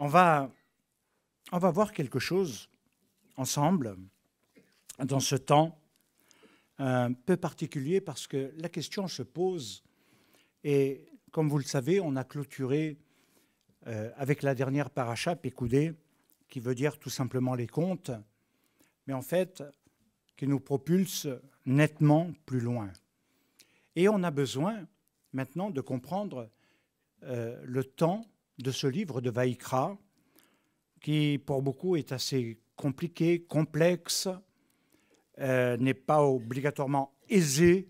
On va, on va voir quelque chose ensemble dans ce temps un peu particulier parce que la question se pose et comme vous le savez, on a clôturé euh, avec la dernière paracha, Pécoudé, qui veut dire tout simplement les comptes, mais en fait qui nous propulse nettement plus loin. Et on a besoin maintenant de comprendre euh, le temps de ce livre de Vaikra, qui pour beaucoup est assez compliqué, complexe, euh, n'est pas obligatoirement aisé,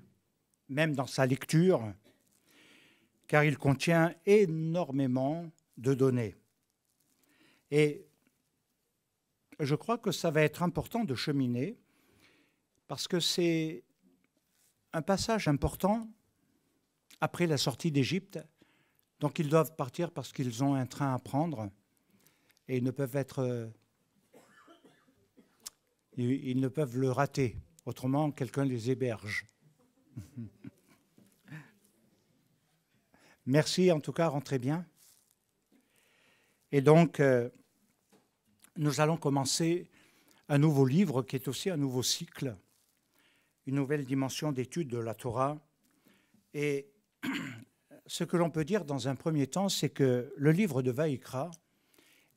même dans sa lecture, car il contient énormément de données. Et je crois que ça va être important de cheminer, parce que c'est un passage important après la sortie d'Égypte donc ils doivent partir parce qu'ils ont un train à prendre et ils ne peuvent être euh, ils ne peuvent le rater. Autrement, quelqu'un les héberge. Merci en tout cas, rentrez bien. Et donc, euh, nous allons commencer un nouveau livre qui est aussi un nouveau cycle, une nouvelle dimension d'étude de la Torah. Et ce que l'on peut dire dans un premier temps, c'est que le livre de Vaïkra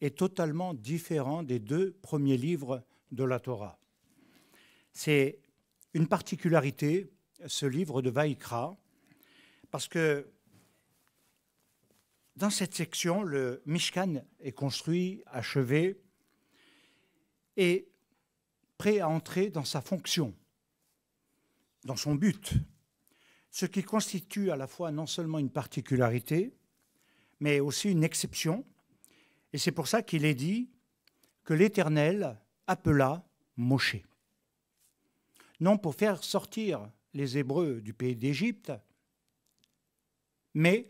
est totalement différent des deux premiers livres de la Torah. C'est une particularité, ce livre de Vaïkra, parce que dans cette section, le Mishkan est construit, achevé et prêt à entrer dans sa fonction, dans son but ce qui constitue à la fois non seulement une particularité, mais aussi une exception. Et c'est pour ça qu'il est dit que l'Éternel appela Moshe. Non pour faire sortir les Hébreux du pays d'Égypte, mais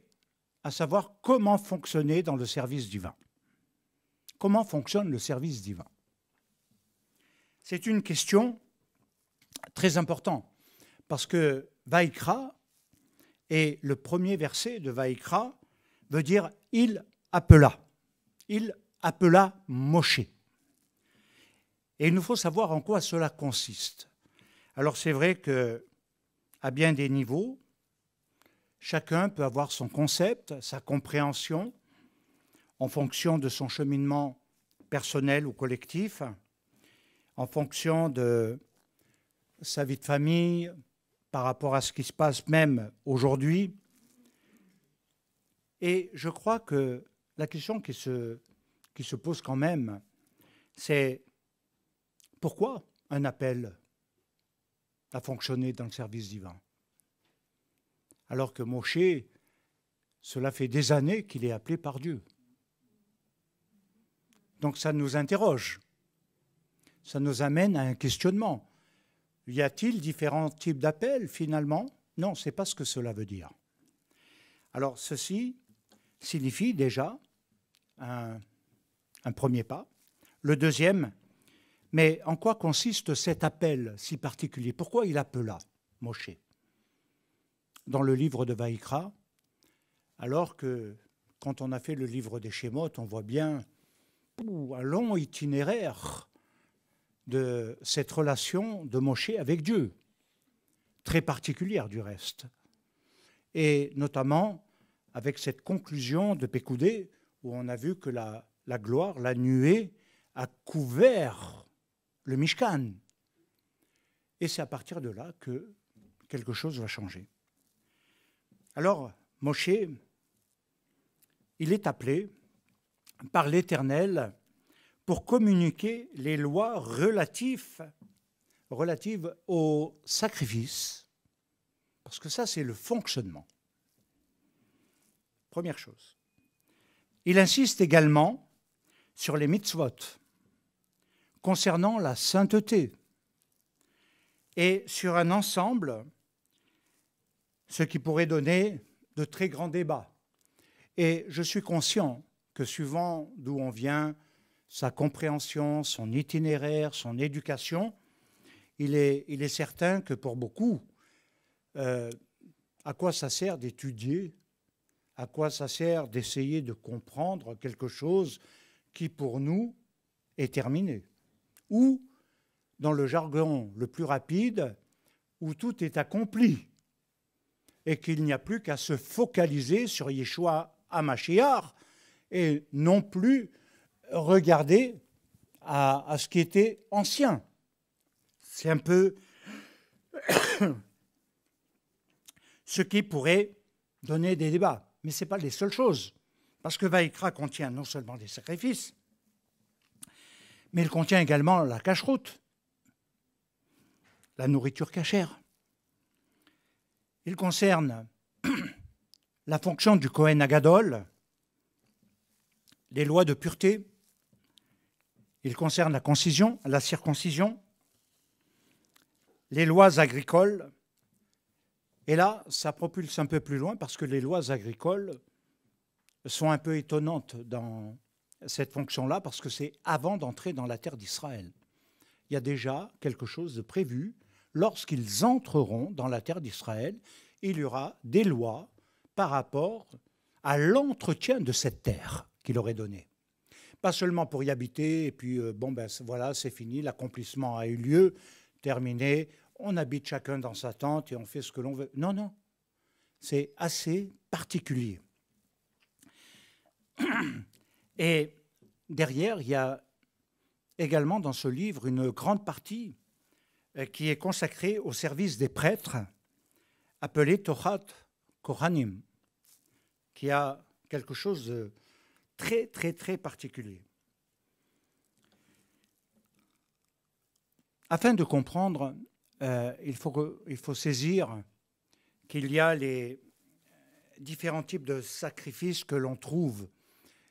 à savoir comment fonctionner dans le service divin. Comment fonctionne le service divin C'est une question très importante, parce que Vaikra et le premier verset de Vaikra veut dire il appela. Il appela Moshe. Et il nous faut savoir en quoi cela consiste. Alors c'est vrai que à bien des niveaux, chacun peut avoir son concept, sa compréhension en fonction de son cheminement personnel ou collectif, en fonction de sa vie de famille, par rapport à ce qui se passe même aujourd'hui. Et je crois que la question qui se, qui se pose quand même, c'est pourquoi un appel a fonctionné dans le service divin Alors que Moshe, cela fait des années qu'il est appelé par Dieu. Donc ça nous interroge, ça nous amène à un questionnement. Y a-t-il différents types d'appels finalement Non, ce n'est pas ce que cela veut dire. Alors ceci signifie déjà un, premier pas. Le deuxième, mais en quoi consiste cet appel si particulier Pourquoi il appela Moshe Dans le livre de Vaïkra, alors que quand on a fait le livre des Schémotes, on voit bien un long itinéraire de cette relation de Moshe avec Dieu, très particulière du reste, et notamment avec cette conclusion de Pécoudé, où on a vu que la, gloire, la nuée, a couvert le Mishkan. Et c'est à partir de là que quelque chose va changer. Alors, Moshe, il est appelé par l'Éternel pour communiquer les lois relatives, relatives au parce que ça, c'est le fonctionnement. Première chose. Il insiste également sur les mitzvot concernant la sainteté et sur un ensemble, ce qui pourrait donner de très grands débats. Et je suis conscient que suivant d'où on vient, sa compréhension, son itinéraire, son éducation, il est, certain que pour beaucoup, euh, à quoi ça sert d'étudier À quoi ça sert d'essayer de comprendre quelque chose qui, pour nous, est terminé Ou, dans le jargon le plus rapide, où tout est accompli et qu'il n'y a plus qu'à se focaliser sur Yeshua Hamashiach et non plus regarder à, ce qui était ancien. C'est un peu ce qui pourrait donner des débats. Mais ce n'est pas les seules choses. Parce que Vaïkra contient non seulement des sacrifices, mais il contient également la cache-route, la nourriture cachère. Il concerne la fonction du Kohen Agadol, les lois de pureté, il concerne la concision, la circoncision, les lois agricoles. Et là, ça propulse un peu plus loin parce que les lois agricoles sont un peu étonnantes dans cette fonction-là parce que c'est avant d'entrer dans la terre d'Israël. Il y a déjà quelque chose de prévu. Lorsqu'ils entreront dans la terre d'Israël, il y aura des lois par rapport à l'entretien de cette terre qu'il aurait donnée pas seulement pour y habiter, et puis euh, bon, ben voilà, c'est fini, l'accomplissement a eu lieu, terminé, on habite chacun dans sa tente et on fait ce que l'on veut. Non, non, c'est assez particulier. Et derrière, il y a également dans ce livre une grande partie euh, qui est consacrée au service des prêtres, appelée Torah Kohanim, qui a quelque chose de très, très, très particulier. Afin de comprendre, euh, il, faut, saisir qu'il y a les différents types de sacrifices que l'on trouve.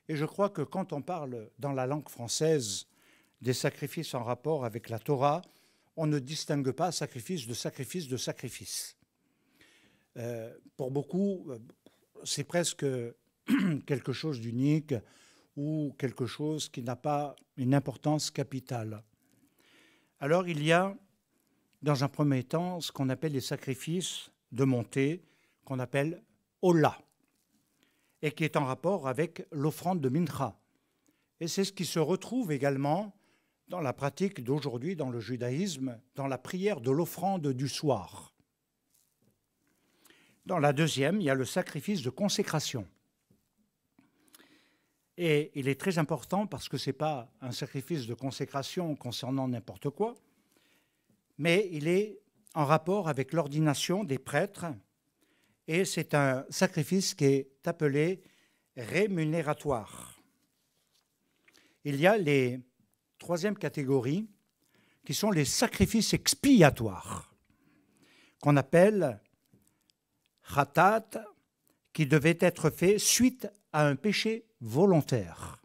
Et je crois que quand on parle dans la langue française des sacrifices en rapport avec la Torah, on ne distingue pas sacrifice de sacrifice de sacrifice. Euh, pour beaucoup, euh, c'est presque quelque chose d'unique ou quelque chose qui n'a pas une importance capitale. Alors il y a, dans un premier temps, ce qu'on appelle les sacrifices de montée, qu'on appelle Ola, et qui est en rapport avec l'offrande de Mincha. Et c'est ce qui se retrouve également dans la pratique d'aujourd'hui, dans le judaïsme, dans la prière de l'offrande du soir. Dans la deuxième, il y a le sacrifice de consécration. Et il est très important parce que ce n'est pas un sacrifice de consécration concernant n'importe quoi, mais il est en rapport avec l'ordination des prêtres et c'est un sacrifice qui est appelé rémunératoire. Il y a les troisième catégories qui sont les sacrifices expiatoires qu'on appelle ratat qui devait être fait suite à à un péché volontaire.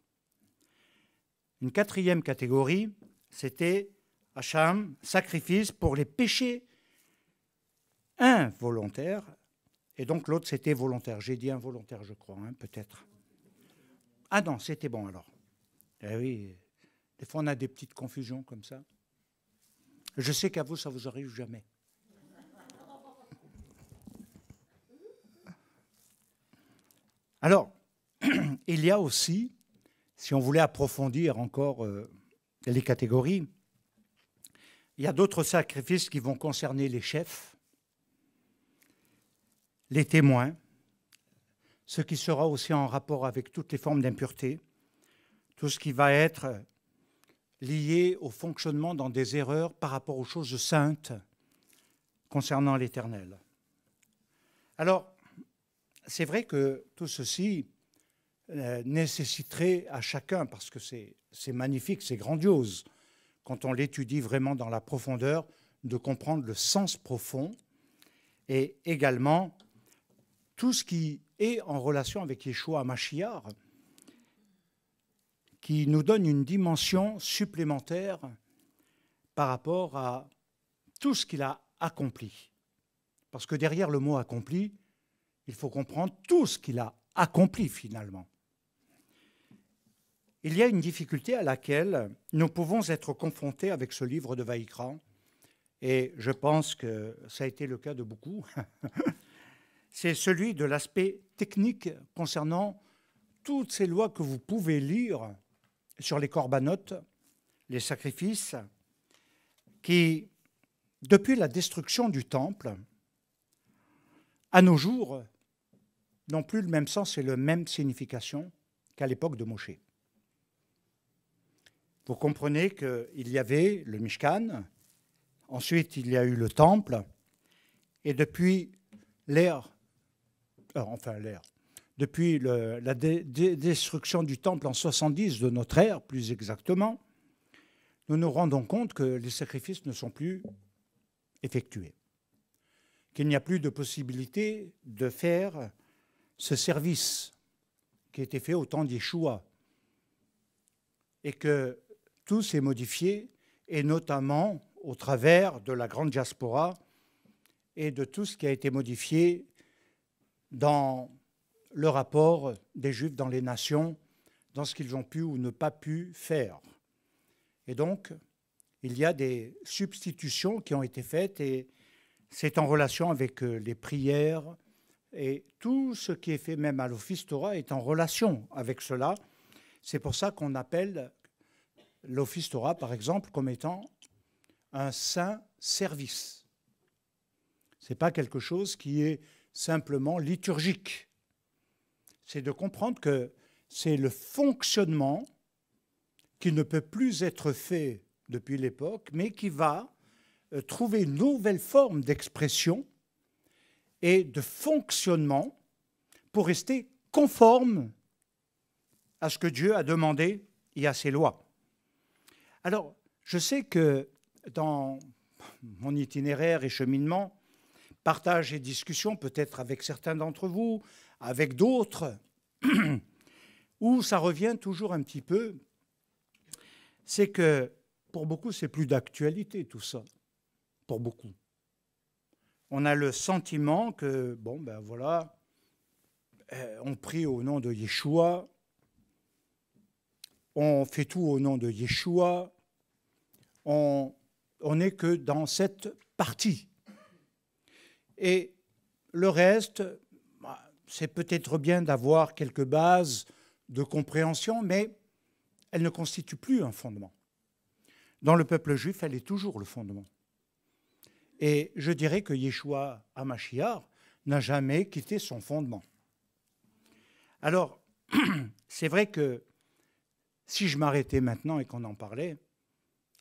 Une quatrième catégorie, c'était Hacham, sacrifice pour les péchés involontaires. Et donc l'autre, c'était volontaire. J'ai dit involontaire, je crois, hein, peut-être. Ah non, c'était bon alors. Eh oui, des fois on a des petites confusions comme ça. Je sais qu'à vous, ça vous arrive jamais. Alors, il y a aussi, si on voulait approfondir encore euh, les catégories, il y a d'autres sacrifices qui vont concerner les chefs, les témoins, ce qui sera aussi en rapport avec toutes les formes d'impureté, tout ce qui va être lié au fonctionnement dans des erreurs par rapport aux choses saintes concernant l'Éternel. Alors, c'est vrai que tout ceci euh, nécessiterait à chacun, parce que c'est magnifique, c'est grandiose, quand on l'étudie vraiment dans la profondeur, de comprendre le sens profond et également tout ce qui est en relation avec Yeshua Mashiach, qui nous donne une dimension supplémentaire par rapport à tout ce qu'il a accompli. Parce que derrière le mot accompli, il faut comprendre tout ce qu'il a accompli finalement. Il y a une difficulté à laquelle nous pouvons être confrontés avec ce livre de Vaïkran, et je pense que ça a été le cas de beaucoup, c'est celui de l'aspect technique concernant toutes ces lois que vous pouvez lire sur les corbanotes, les sacrifices, qui, depuis la destruction du temple, à nos jours, n'ont plus le même sens et la même signification qu'à l'époque de Mosché vous comprenez qu'il y avait le Mishkan, ensuite il y a eu le temple, et depuis l'ère, euh, enfin l'ère, depuis la destruction du temple en 70 de notre ère, plus exactement, nous nous rendons compte que les sacrifices ne sont plus effectués, qu'il n'y a plus de possibilité de faire ce service qui a été fait au temps d'Yeshua, et que tout s'est modifié, et notamment au travers de la grande diaspora et de tout ce qui a été modifié dans le rapport des Juifs dans les nations, dans ce qu'ils ont pu ou ne pas pu faire. Et donc, il y a des substitutions qui ont été faites et c'est en relation avec euh, les prières et tout ce qui est fait même à l'Office Torah est en relation avec cela. C'est pour ça qu'on appelle l'Office Torah, par exemple, comme étant un saint service. Ce n'est pas quelque chose qui est simplement liturgique. C'est de comprendre que c'est le fonctionnement qui ne peut plus être fait depuis l'époque, mais qui va euh, trouver une nouvelle forme d'expression et de fonctionnement pour rester conforme à ce que Dieu a demandé et à ses lois. Alors, je sais que dans mon itinéraire et cheminement, partage et discussion, peut-être avec certains d'entre vous, avec d'autres, où ça revient toujours un petit peu, c'est que pour beaucoup, c'est plus d'actualité tout ça. Pour beaucoup. On a le sentiment que, bon, ben voilà, euh, on prie au nom de Yeshua, on fait tout au nom de Yeshua, on n'est que dans cette partie. Et le reste, bah, c'est peut-être bien d'avoir quelques bases de compréhension, mais elle ne constitue plus un fondement. Dans le peuple juif, elle est toujours le fondement. Et je dirais que Yeshua Hamashiach n'a jamais quitté son fondement. Alors, c'est vrai que si je m'arrêtais maintenant et qu'on en parlait,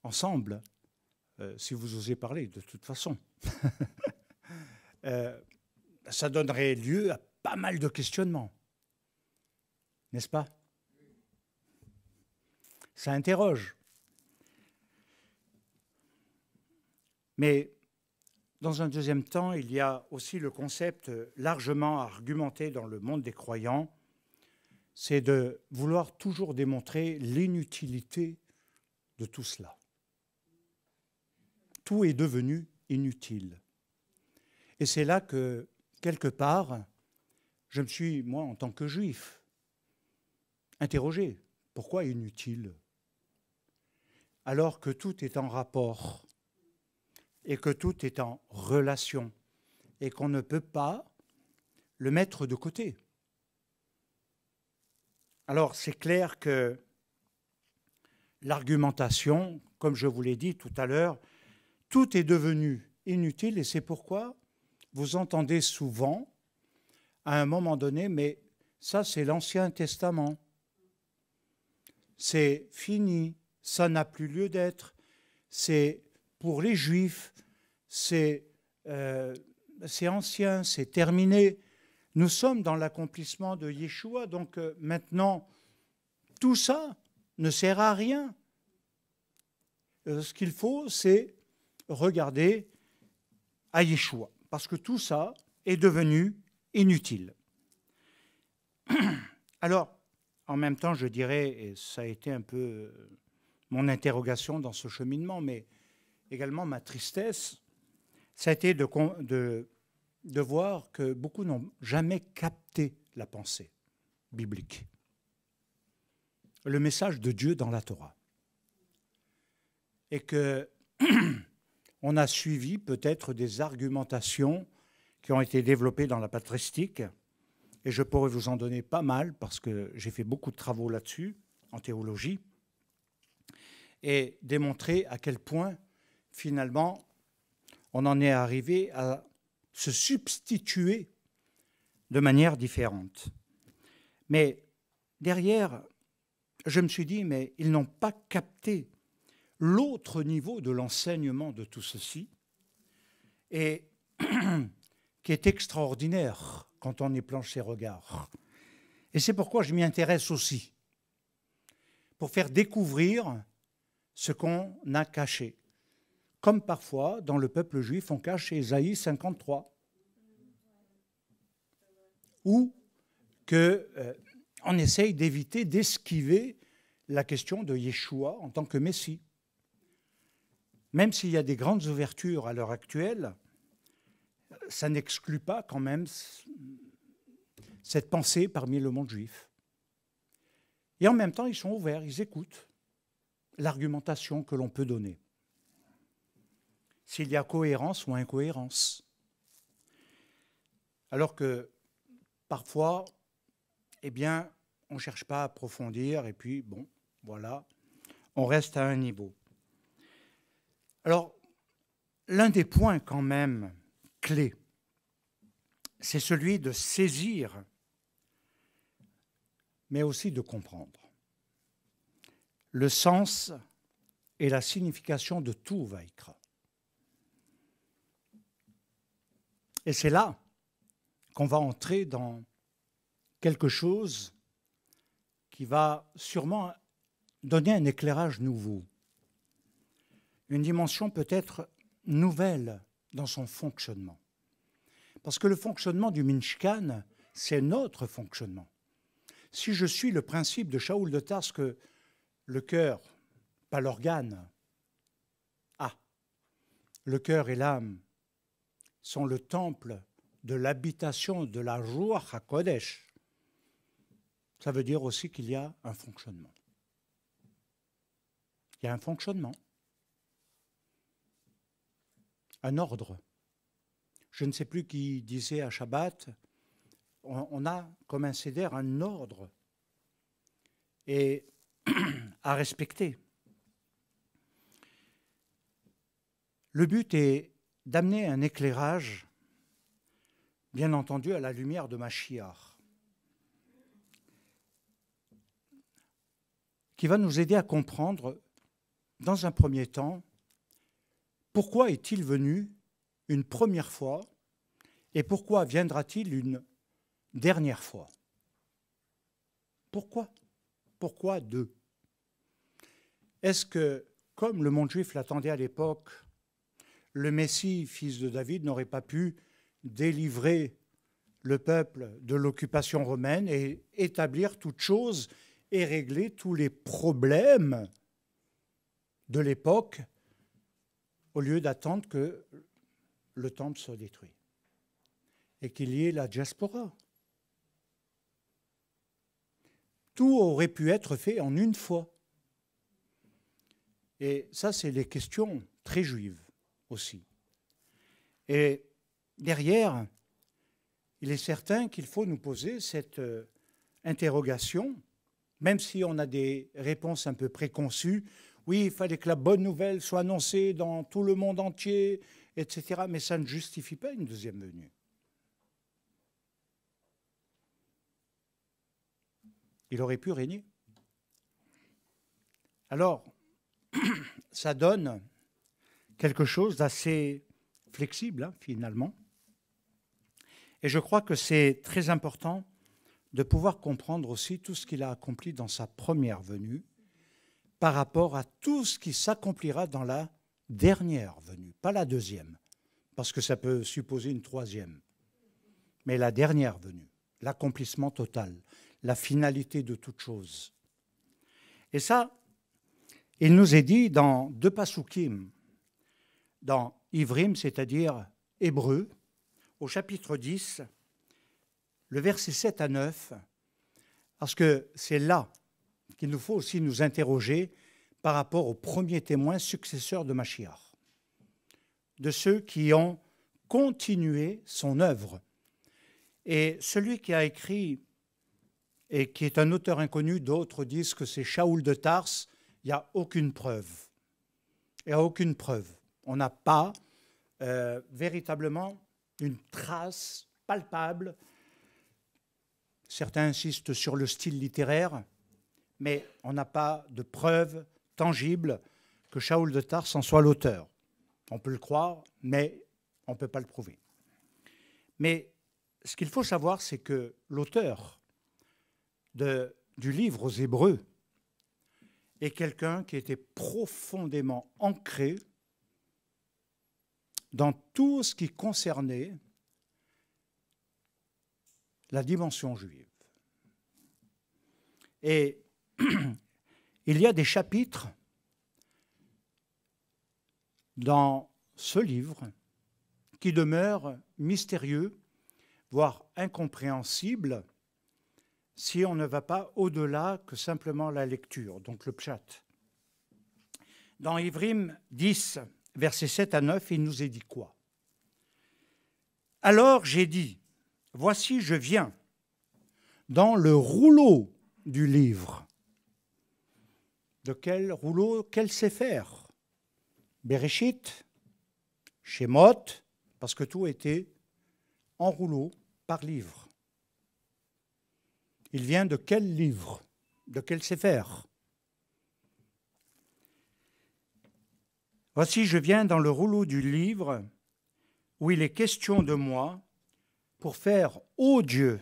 ensemble, euh, si vous osez parler de toute façon, euh, ça donnerait lieu à pas mal de questionnements. N'est-ce pas Ça interroge. Mais dans un deuxième temps, il y a aussi le concept largement argumenté dans le monde des croyants, c'est de vouloir toujours démontrer l'inutilité de tout cela tout est devenu inutile. Et c'est là que, quelque part, je me suis, moi, en tant que juif, interrogé. Pourquoi inutile Alors que tout est en rapport et que tout est en relation et qu'on ne peut pas le mettre de côté. Alors c'est clair que l'argumentation, comme je vous l'ai dit tout à l'heure, tout est devenu inutile et c'est pourquoi vous entendez souvent, à un moment donné, mais ça c'est l'Ancien Testament. C'est fini, ça n'a plus lieu d'être. C'est pour les Juifs, c'est euh, ancien, c'est terminé. Nous sommes dans l'accomplissement de Yeshua, donc euh, maintenant, tout ça ne sert à rien. Euh, ce qu'il faut, c'est regarder à Yeshua, parce que tout ça est devenu inutile. Alors, en même temps, je dirais, et ça a été un peu euh, mon interrogation dans ce cheminement, mais également ma tristesse, ça a été de, de, de voir que beaucoup n'ont jamais capté la pensée biblique, le message de Dieu dans la Torah. Et que on a suivi peut-être des argumentations qui ont été développées dans la patristique, et je pourrais vous en donner pas mal parce que j'ai fait beaucoup de travaux là-dessus, en théologie, et démontrer à quel point, finalement, on en est arrivé à se substituer de manière différente. Mais derrière, je me suis dit, mais ils n'ont pas capté l'autre niveau de l'enseignement de tout ceci, qui est extraordinaire quand on y planche ses regards. Et c'est pourquoi je m'y intéresse aussi, pour faire découvrir ce qu'on a caché. Comme parfois, dans le peuple juif, on cache Esaïe 53, ou qu'on euh, essaye d'éviter, d'esquiver la question de Yeshua en tant que Messie même s'il y a des grandes ouvertures à l'heure actuelle, ça n'exclut pas quand même cette pensée parmi le monde juif. Et en même temps, ils sont ouverts, ils écoutent l'argumentation que l'on peut donner. S'il y a cohérence ou incohérence. Alors que parfois, eh bien, on ne cherche pas à approfondir et puis, bon, voilà, on reste à un niveau. Alors, l'un des points quand même clés, c'est celui de saisir, mais aussi de comprendre le sens et la signification de tout va être. Et c'est là qu'on va entrer dans quelque chose qui va sûrement donner un éclairage nouveau une dimension peut-être nouvelle dans son fonctionnement. Parce que le fonctionnement du Minchkan, c'est notre fonctionnement. Si je suis le principe de Shaoul de Tars que le cœur, pas l'organe, ah, le cœur et l'âme sont le temple de l'habitation de la Ruach HaKodesh, ça veut dire aussi qu'il y a un fonctionnement. Il y a un fonctionnement un ordre. Je ne sais plus qui disait à Shabbat, on, a comme un un ordre et à respecter. Le but est d'amener un éclairage, bien entendu, à la lumière de Machiar, qui va nous aider à comprendre, dans un premier temps, pourquoi est-il venu une première fois et pourquoi viendra-t-il une dernière fois Pourquoi Pourquoi deux Est-ce que, comme le monde juif l'attendait à l'époque, le Messie, fils de David, n'aurait pas pu délivrer le peuple de l'occupation romaine et établir toute chose et régler tous les problèmes de l'époque au lieu d'attendre que le temple soit détruit et qu'il y ait la diaspora. Tout aurait pu être fait en une fois. Et ça, c'est les questions très juives aussi. Et derrière, il est certain qu'il faut nous poser cette euh, interrogation, même si on a des réponses un peu préconçues oui, il fallait que la bonne nouvelle soit annoncée dans tout le monde entier, etc. Mais ça ne justifie pas une deuxième venue. Il aurait pu régner. Alors, ça donne quelque chose d'assez flexible, hein, finalement. Et je crois que c'est très important de pouvoir comprendre aussi tout ce qu'il a accompli dans sa première venue par rapport à tout ce qui s'accomplira dans la dernière venue, pas la deuxième, parce que ça peut supposer une troisième, mais la dernière venue, l'accomplissement total, la finalité de toute chose. Et ça, il nous est dit dans deux Pasukim, dans Ivrim, c'est-à-dire Hébreu, au chapitre 10, le verset 7 à 9, parce que c'est là il nous faut aussi nous interroger par rapport aux premiers témoins successeurs de Machiar, de ceux qui ont continué son œuvre. Et celui qui a écrit, et qui est un auteur inconnu, d'autres disent que c'est Shaoul de Tars, il n'y a aucune preuve. Il n'y a aucune preuve. On n'a pas euh, véritablement une trace palpable. Certains insistent sur le style littéraire mais on n'a pas de preuve tangible que Shaoul de Tarse en soit l'auteur. On peut le croire, mais on ne peut pas le prouver. Mais ce qu'il faut savoir, c'est que l'auteur du livre aux Hébreux est quelqu'un qui était profondément ancré dans tout ce qui concernait la dimension juive. Et il y a des chapitres dans ce livre qui demeurent mystérieux, voire incompréhensibles, si on ne va pas au-delà que simplement la lecture, donc le pchat. Dans Ivrim 10, versets 7 à 9, il nous est dit quoi Alors j'ai dit, voici je viens, dans le rouleau du livre, de quel rouleau qu'elle sait faire. Bereshit, Shemot, parce que tout était en rouleau par livre. Il vient de quel livre De quel faire? Voici, je viens dans le rouleau du livre où il est question de moi pour faire, ô Dieu,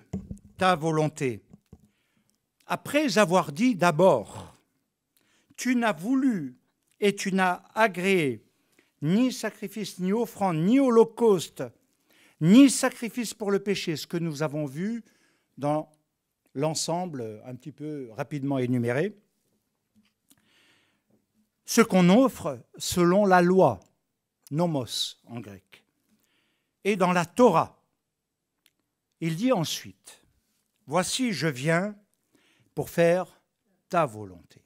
ta volonté. Après avoir dit d'abord, tu n'as voulu et tu n'as agréé ni sacrifice, ni offrande, ni holocauste, ni sacrifice pour le péché, ce que nous avons vu dans l'ensemble un petit peu rapidement énuméré, ce qu'on offre selon la loi, nomos en grec, et dans la Torah. Il dit ensuite, Voici, je viens pour faire ta volonté.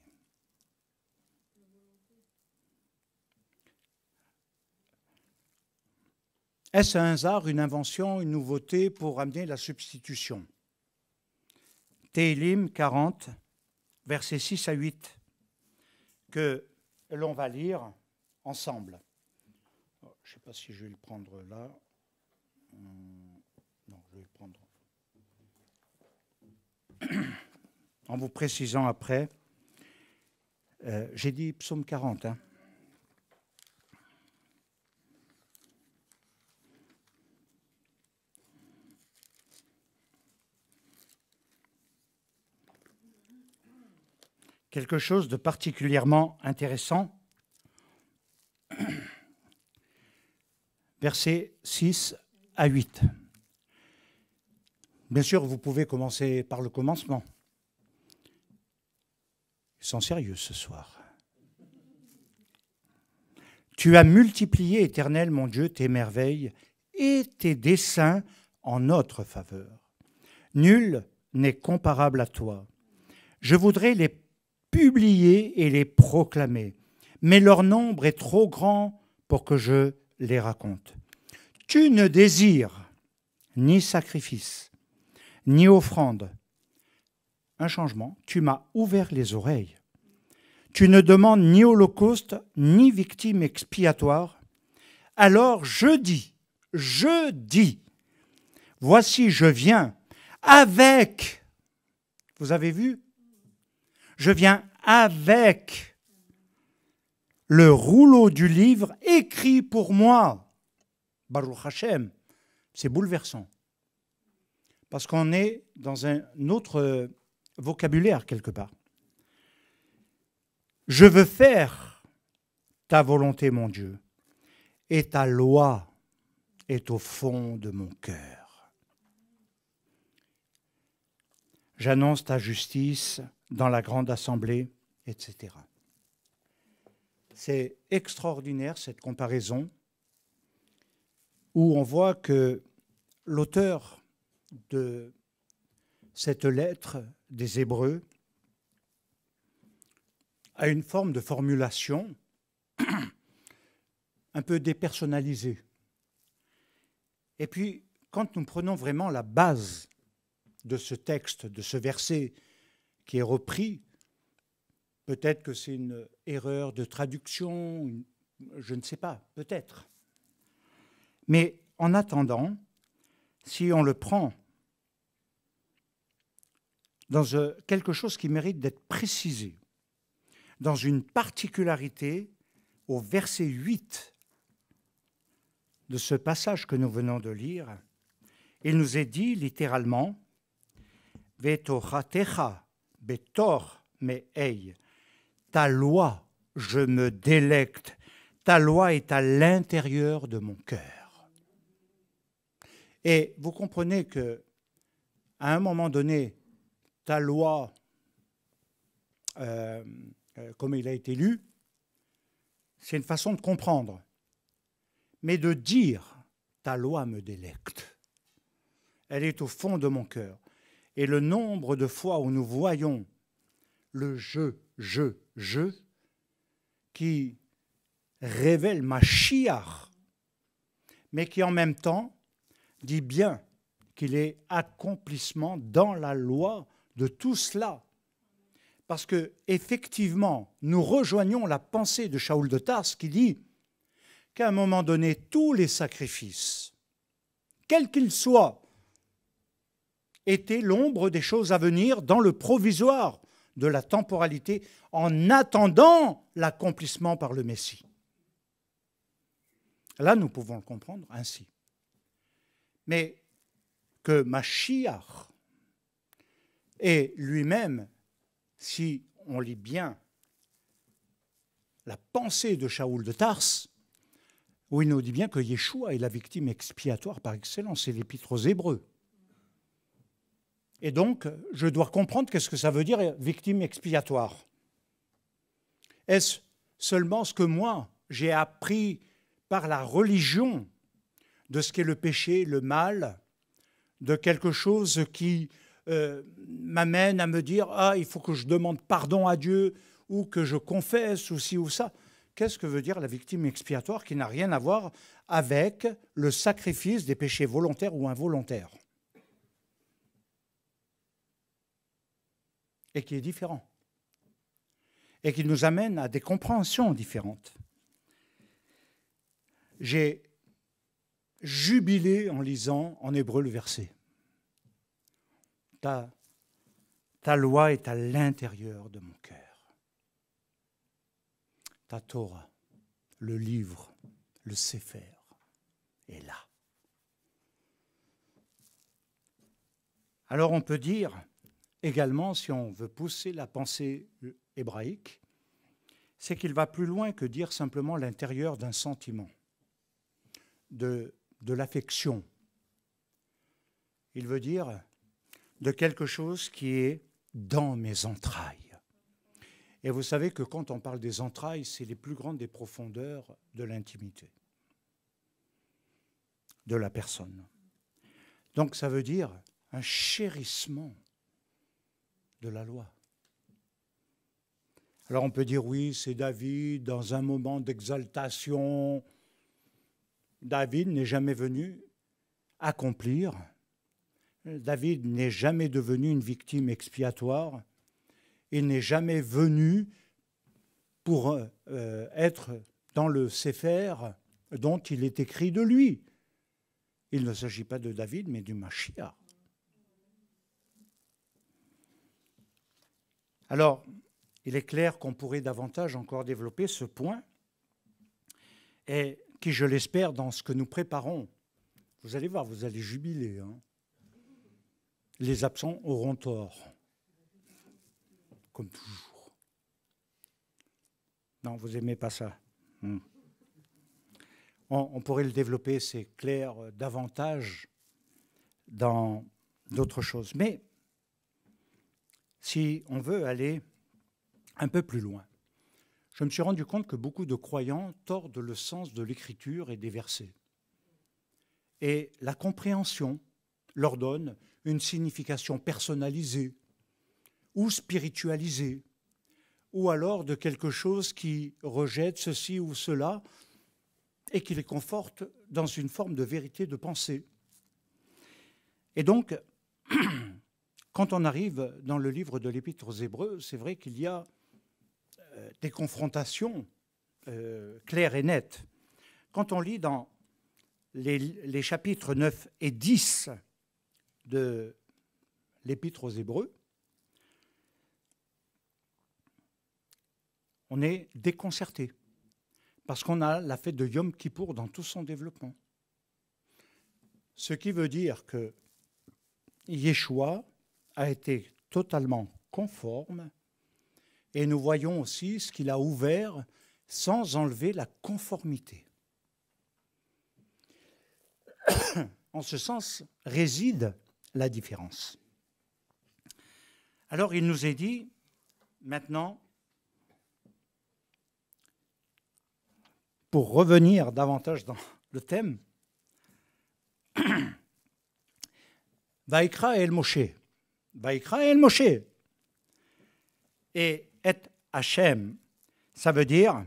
Est-ce un hasard, une invention, une nouveauté pour amener la substitution Télim 40, versets 6 à 8, que l'on va lire ensemble. je ne sais pas si je vais le prendre là. Euh, non, je vais le prendre. En vous précisant après, euh, j'ai dit psaume 40. Hein. quelque chose de particulièrement intéressant. Versets 6 à 8. Bien sûr, vous pouvez commencer par le commencement. Ils sont sérieux ce soir. Tu as multiplié, Éternel mon Dieu, tes merveilles et tes desseins en notre faveur. Nul n'est comparable à toi. Je voudrais les publier et les proclamer. Mais leur nombre est trop grand pour que je les raconte. Tu ne désires ni sacrifice, ni offrande. Un changement, tu m'as ouvert les oreilles. Tu ne demandes ni holocauste, ni victime expiatoire. Alors je dis, je dis, voici je viens avec, vous avez vu, je viens avec le rouleau du livre écrit pour moi. Baruch Hashem, c'est bouleversant. Parce qu'on est dans un autre vocabulaire quelque part. Je veux faire ta volonté, mon Dieu, et ta loi est au fond de mon cœur. J'annonce ta justice dans la grande assemblée, etc. C'est extraordinaire cette comparaison où on voit que l'auteur de cette lettre des Hébreux a une forme de formulation un peu dépersonnalisée. Et puis, quand nous prenons vraiment la base de ce texte, de ce verset qui est repris. Peut-être que c'est une erreur de traduction, je ne sais pas, peut-être. Mais en attendant, si on le prend dans euh, quelque chose qui mérite d'être précisé, dans une particularité au verset 8 de ce passage que nous venons de lire, il nous est dit littéralement Vetochatecha mais Ta loi, je me délecte. Ta loi est à l'intérieur de mon cœur. Et vous comprenez que, à un moment donné, ta loi, euh, euh, comme il a été lu, c'est une façon de comprendre. Mais de dire, ta loi me délecte. Elle est au fond de mon cœur et le nombre de fois où nous voyons le je, je, je, qui révèle ma chiar, mais qui en même temps dit bien qu'il est accomplissement dans la loi de tout cela. Parce que, effectivement, nous rejoignons la pensée de Shaoul de Tars qui dit qu'à un moment donné, tous les sacrifices, quels qu'ils soient, était l'ombre des choses à venir dans le provisoire de la temporalité en attendant l'accomplissement par le Messie. Là, nous pouvons le comprendre ainsi. Mais que Mashiach est lui-même, si on lit bien la pensée de Shaoul de Tars, où il nous dit bien que Yeshua est la victime expiatoire par excellence, c'est l'épître aux Hébreux. Et donc, je dois comprendre qu'est-ce que ça veut dire victime expiatoire. Est-ce seulement ce que moi, j'ai appris par la religion de ce qu'est le péché, le mal, de quelque chose qui euh, m'amène à me dire Ah, il faut que je demande pardon à Dieu, ou que je confesse, ou ci ou ça. Qu'est-ce que veut dire la victime expiatoire qui n'a rien à voir avec le sacrifice des péchés volontaires ou involontaires et qui est différent, et qui nous amène à des compréhensions différentes. J'ai jubilé en lisant en hébreu le verset. Ta, loi est à l'intérieur de mon cœur. Ta Torah, le livre, le Sefer, est là. Alors on peut dire, également, si on veut pousser la pensée hébraïque, c'est qu'il va plus loin que dire simplement l'intérieur d'un sentiment, de, de l'affection. Il veut dire de quelque chose qui est dans mes entrailles. Et vous savez que quand on parle des entrailles, c'est les plus grandes des profondeurs de l'intimité de la personne. Donc ça veut dire un chérissement de la loi. Alors on peut dire oui, c'est David dans un moment d'exaltation. David n'est jamais venu accomplir. David n'est jamais devenu une victime expiatoire. Il n'est jamais venu pour euh, euh, être dans le Sefer dont il est écrit de lui. Il ne s'agit pas de David, mais du Mashiach. Alors, il est clair qu'on pourrait davantage encore développer ce point, et qui, je l'espère, dans ce que nous préparons, vous allez voir, vous allez jubiler. Hein. les absents auront tort, comme toujours. Non, vous aimez pas ça. Hmm. On, on, pourrait le développer, c'est clair, euh, davantage dans d'autres choses. Mais si on veut aller un peu plus loin. Je me suis rendu compte que beaucoup de croyants tordent le sens de l'écriture et des versets. Et la compréhension leur donne une signification personnalisée ou spiritualisée, ou alors de quelque chose qui rejette ceci ou cela et qui les conforte dans une forme de vérité de pensée. Et donc, Quand on arrive dans le livre de l'Épître aux Hébreux, c'est vrai qu'il y a euh, des confrontations euh, claires et nettes. Quand on lit dans les, les chapitres 9 et 10 de l'Épître aux Hébreux, on est déconcerté parce qu'on a la fête de Yom Kippour dans tout son développement. Ce qui veut dire que Yeshua, a été totalement conforme et nous voyons aussi ce qu'il a ouvert sans enlever la conformité. en ce sens réside la différence. Alors il nous est dit maintenant, pour revenir davantage dans le thème, Vaikra et El Moshe, Moshe. Et et Hachem, ça veut dire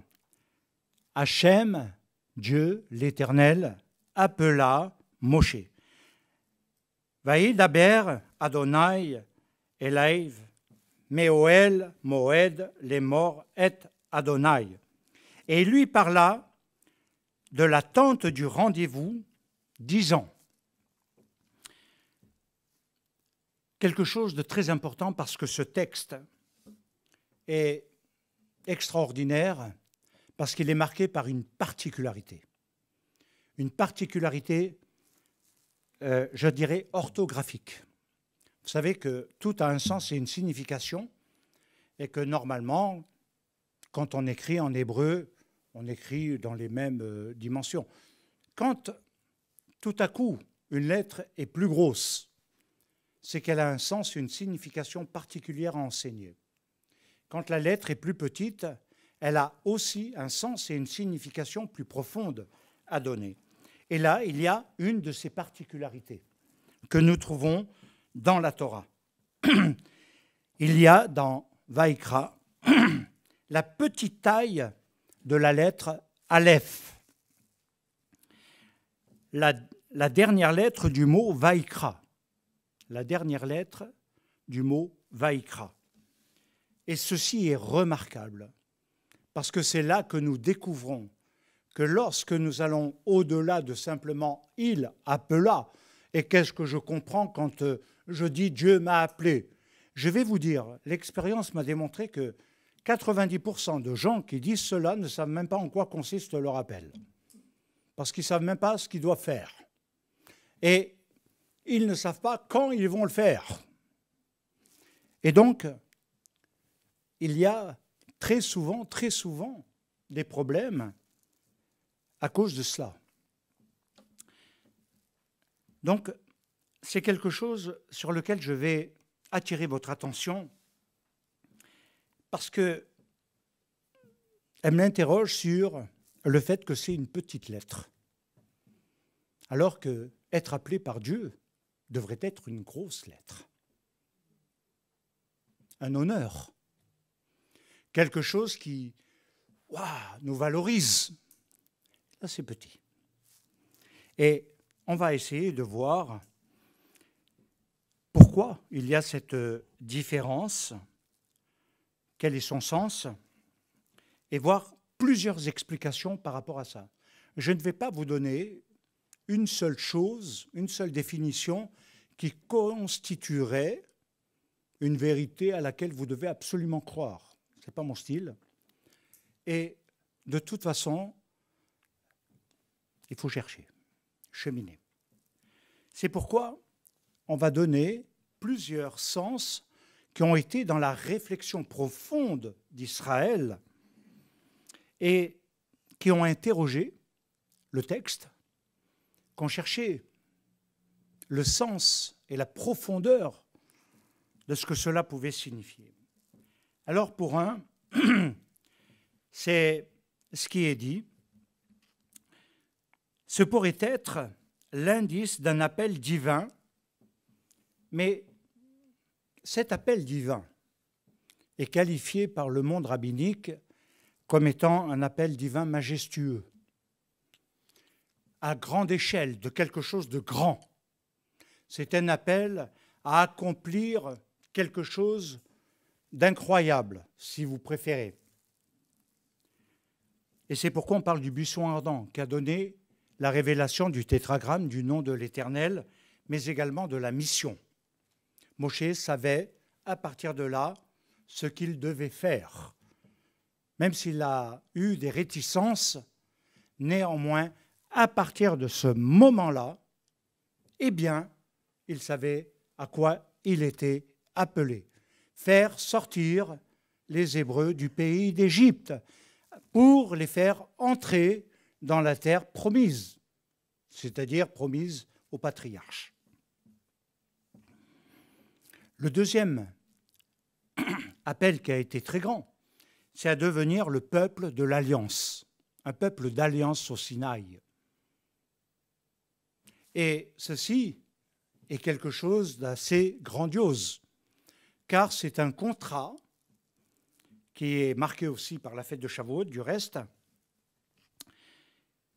Hachem, Dieu, l'Éternel, appela Moshe. Vaïdaber Adonai Eleiv Meoel Moed les morts et Adonai. Et lui parla de l'attente du rendez-vous, disant quelque chose de très important parce que ce texte est extraordinaire parce qu'il est marqué par une particularité. Une particularité, euh, je dirais, orthographique. Vous savez que tout a un sens et une signification, et que normalement, quand on écrit en hébreu, on écrit dans les mêmes euh, dimensions. Quand tout à coup, une lettre est plus grosse, c'est qu'elle a un sens, et une signification particulière à enseigner. Quand la lettre est plus petite, elle a aussi un sens et une signification plus profonde à donner. Et là, il y a une de ces particularités que nous trouvons dans la Torah. il y a dans Vaikra la petite taille de la lettre Aleph, la, dernière lettre du mot Vaikra la dernière lettre du mot Vaïkra ». Et ceci est remarquable, parce que c'est là que nous découvrons que lorsque nous allons au-delà de simplement il appela, et qu'est-ce que je comprends quand euh, je dis Dieu m'a appelé Je vais vous dire, l'expérience m'a démontré que 90% de gens qui disent cela ne savent même pas en quoi consiste leur appel, parce qu'ils ne savent même pas ce qu'ils doivent faire. Et ils ne savent pas quand ils vont le faire. Et donc, il y a très souvent, très souvent, des problèmes à cause de cela. Donc, c'est quelque chose sur lequel je vais attirer votre attention parce que elle m'interroge sur le fait que c'est une petite lettre. Alors que être appelé par Dieu, devrait être une grosse lettre. Un honneur. Quelque chose qui nous valorise. Là, c'est petit. Et on va essayer de voir pourquoi il y a cette euh, différence, quel est son sens, et voir plusieurs explications par rapport à ça. Je ne vais pas vous donner une seule chose, une seule définition qui constituerait une vérité à laquelle vous devez absolument croire. Ce n'est pas mon style. Et de toute façon, il faut chercher, cheminer. C'est pourquoi on va donner plusieurs sens qui ont été dans la réflexion profonde d'Israël et qui ont interrogé le texte, qu'on cherchait le sens et la profondeur de ce que cela pouvait signifier. Alors pour un, c'est ce qui est dit. Ce pourrait être l'indice d'un appel divin, mais cet appel divin est qualifié par le monde rabbinique comme étant un appel divin majestueux à grande échelle, de quelque chose de grand. C'est un appel à accomplir quelque chose d'incroyable, si vous préférez. Et c'est pourquoi on parle du buisson ardent, qui a donné la révélation du tétragramme du nom de l'Éternel, mais également de la mission. Moshe savait, à partir de là, ce qu'il devait faire. Même s'il a eu des réticences, néanmoins, à partir de ce moment-là, eh bien, il savait à quoi il était appelé. Faire sortir les Hébreux du pays d'Égypte pour les faire entrer dans la terre promise, c'est-à-dire promise au patriarche. Le deuxième appel qui a été très grand, c'est à devenir le peuple de l'alliance, un peuple d'alliance au Sinaï. Et ceci est quelque chose d'assez grandiose, car c'est un contrat qui est marqué aussi par la fête de Shavuot, du reste,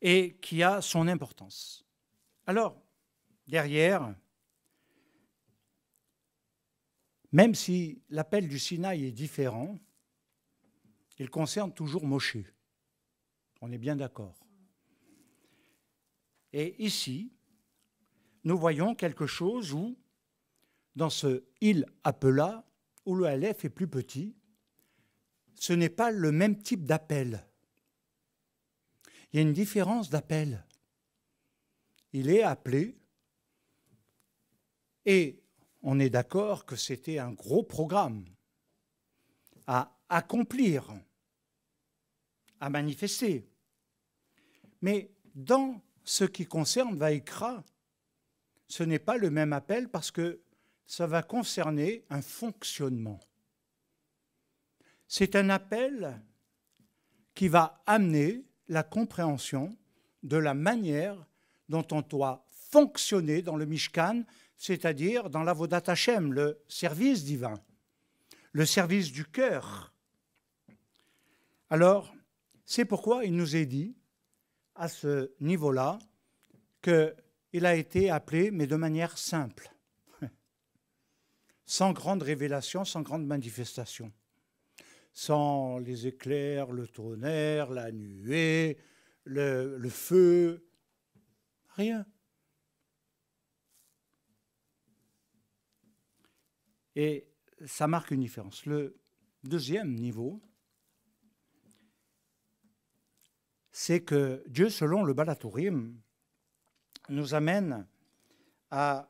et qui a son importance. Alors, derrière, même si l'appel du Sinaï est différent, il concerne toujours Moshe. On est bien d'accord. Et ici, nous voyons quelque chose où, dans ce il appela, où le LF est plus petit, ce n'est pas le même type d'appel. Il y a une différence d'appel. Il est appelé et on est d'accord que c'était un gros programme à accomplir, à manifester. Mais dans ce qui concerne Vaïkra, ce n'est pas le même appel parce que ça va concerner un fonctionnement. C'est un appel qui va amener la compréhension de la manière dont on doit fonctionner dans le Mishkan, c'est-à-dire dans l'avodat Hashem, le service divin, le service du cœur. Alors, c'est pourquoi il nous est dit, à ce niveau-là, que il a été appelé, mais de manière simple, sans grande révélation, sans grande manifestation, sans les éclairs, le tonnerre, la nuée, le, feu, rien. Et ça marque une différence. Le deuxième niveau, c'est que Dieu, selon le Balatourim, nous amène à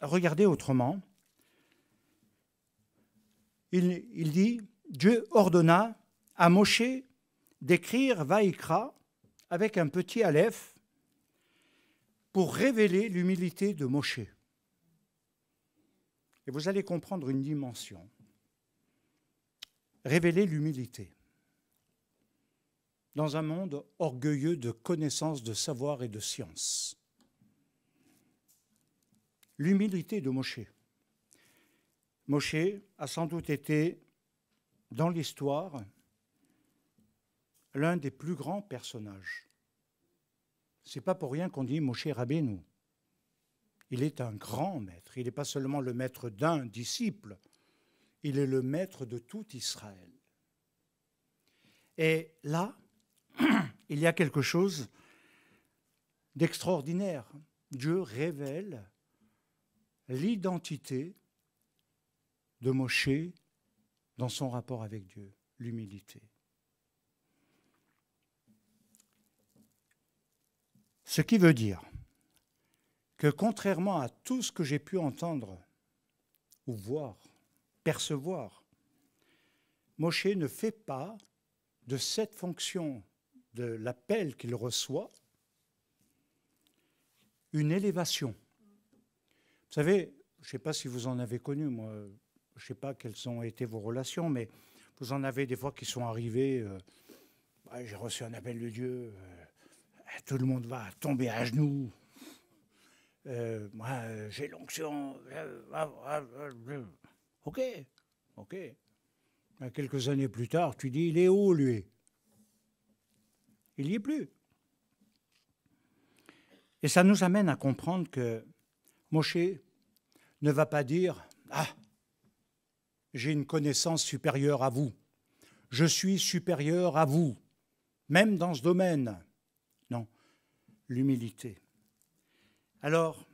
regarder autrement. Il, dit, Dieu ordonna à Moshe d'écrire Vaïkra avec un petit Aleph pour révéler l'humilité de Moshe. Et vous allez comprendre une dimension. Révéler l'humilité dans un monde orgueilleux de connaissances, de savoir et de science. L'humilité de Moshe. Moshe a sans doute été, dans l'histoire, l'un des plus grands personnages. Ce n'est pas pour rien qu'on dit Moshe Rabbeinu. Il est un grand maître. Il n'est pas seulement le maître d'un disciple, il est le maître de tout Israël. Et là, il y a quelque chose d'extraordinaire. Dieu révèle l'identité de Moshe dans son rapport avec Dieu, l'humilité. Ce qui veut dire que contrairement à tout ce que j'ai pu entendre ou voir, percevoir, Moshe ne fait pas de cette fonction de l'appel qu'il reçoit, une élévation. Vous savez, je ne sais pas si vous en avez connu, moi, je ne sais pas quelles ont été vos relations, mais vous en avez des fois qui sont arrivés. Euh, j'ai reçu un appel de Dieu, euh, tout le monde va tomber à genoux. Euh, moi, j'ai l'onction. Ah, ah, ah, ok, ok. Quelques années plus tard, tu dis, il est où lui il n'y est plus. Et ça nous amène à comprendre que Moshe ne va pas dire Ah, j'ai une connaissance supérieure à vous, je suis supérieur à vous, même dans ce domaine. Non, l'humilité. Alors,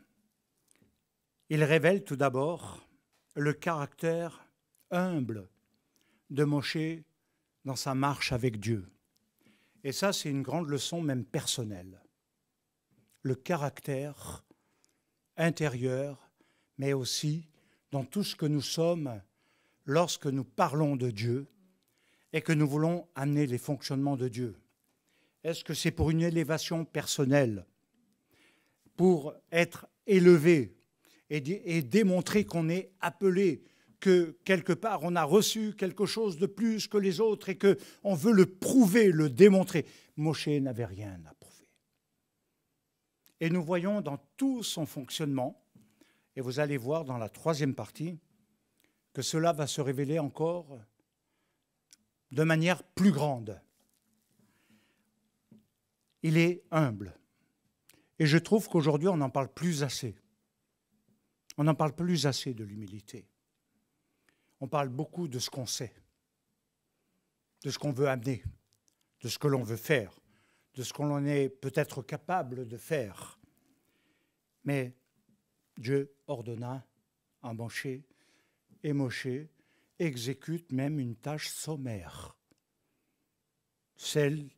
il révèle tout d'abord le caractère humble de Moshe dans sa marche avec Dieu. Et ça, c'est une grande leçon même personnelle. Le caractère intérieur, mais aussi dans tout ce que nous sommes lorsque nous parlons de Dieu et que nous voulons amener les fonctionnements de Dieu. Est-ce que c'est pour une élévation personnelle, pour être élevé et, démontrer qu'on est appelé que quelque part on a reçu quelque chose de plus que les autres et que on veut le prouver, le démontrer. Moshe n'avait rien à prouver. Et nous voyons dans tout son fonctionnement, et vous allez voir dans la troisième partie, que cela va se révéler encore de manière plus grande. Il est humble. Et je trouve qu'aujourd'hui, on n'en parle plus assez. On n'en parle plus assez de l'humilité on parle beaucoup de ce qu'on sait, de ce qu'on veut amener, de ce que l'on veut faire, de ce qu'on est peut-être capable de faire. Mais Dieu ordonna à Moshe, et exécute même une tâche sommaire, celle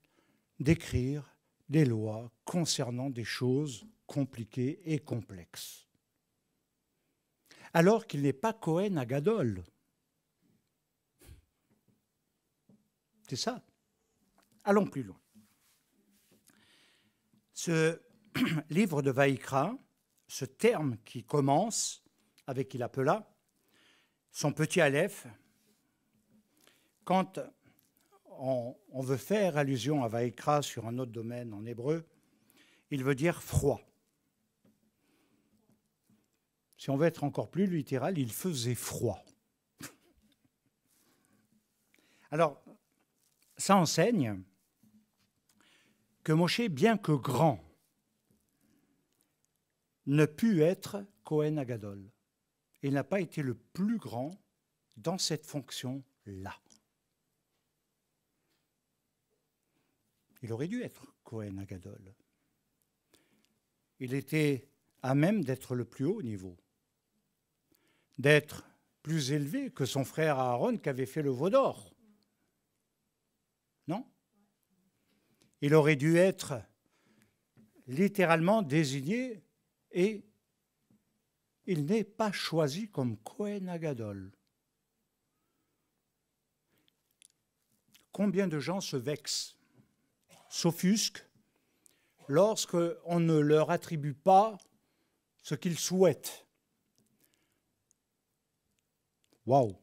d'écrire des lois concernant des choses compliquées et complexes. Alors qu'il n'est pas Cohen à Gadol, C'est ça. Allons plus loin. Ce livre de Vaïkra, ce terme qui commence avec il appela son petit Aleph, quand on, veut faire allusion à Vaïkra sur un autre domaine en hébreu, il veut dire froid. Si on veut être encore plus littéral, il faisait froid. Alors, ça enseigne que Moshe, bien que grand, ne put être Cohen Agadol. et n'a pas été le plus grand dans cette fonction-là. Il aurait dû être Cohen Agadol. Il était à même d'être le plus haut niveau, d'être plus élevé que son frère Aaron qui avait fait le veau d'or. Il aurait dû être littéralement désigné et il n'est pas choisi comme Cohen Agadol. Combien de gens se vexent, s'offusquent, lorsque on ne leur attribue pas ce qu'ils souhaitent Waouh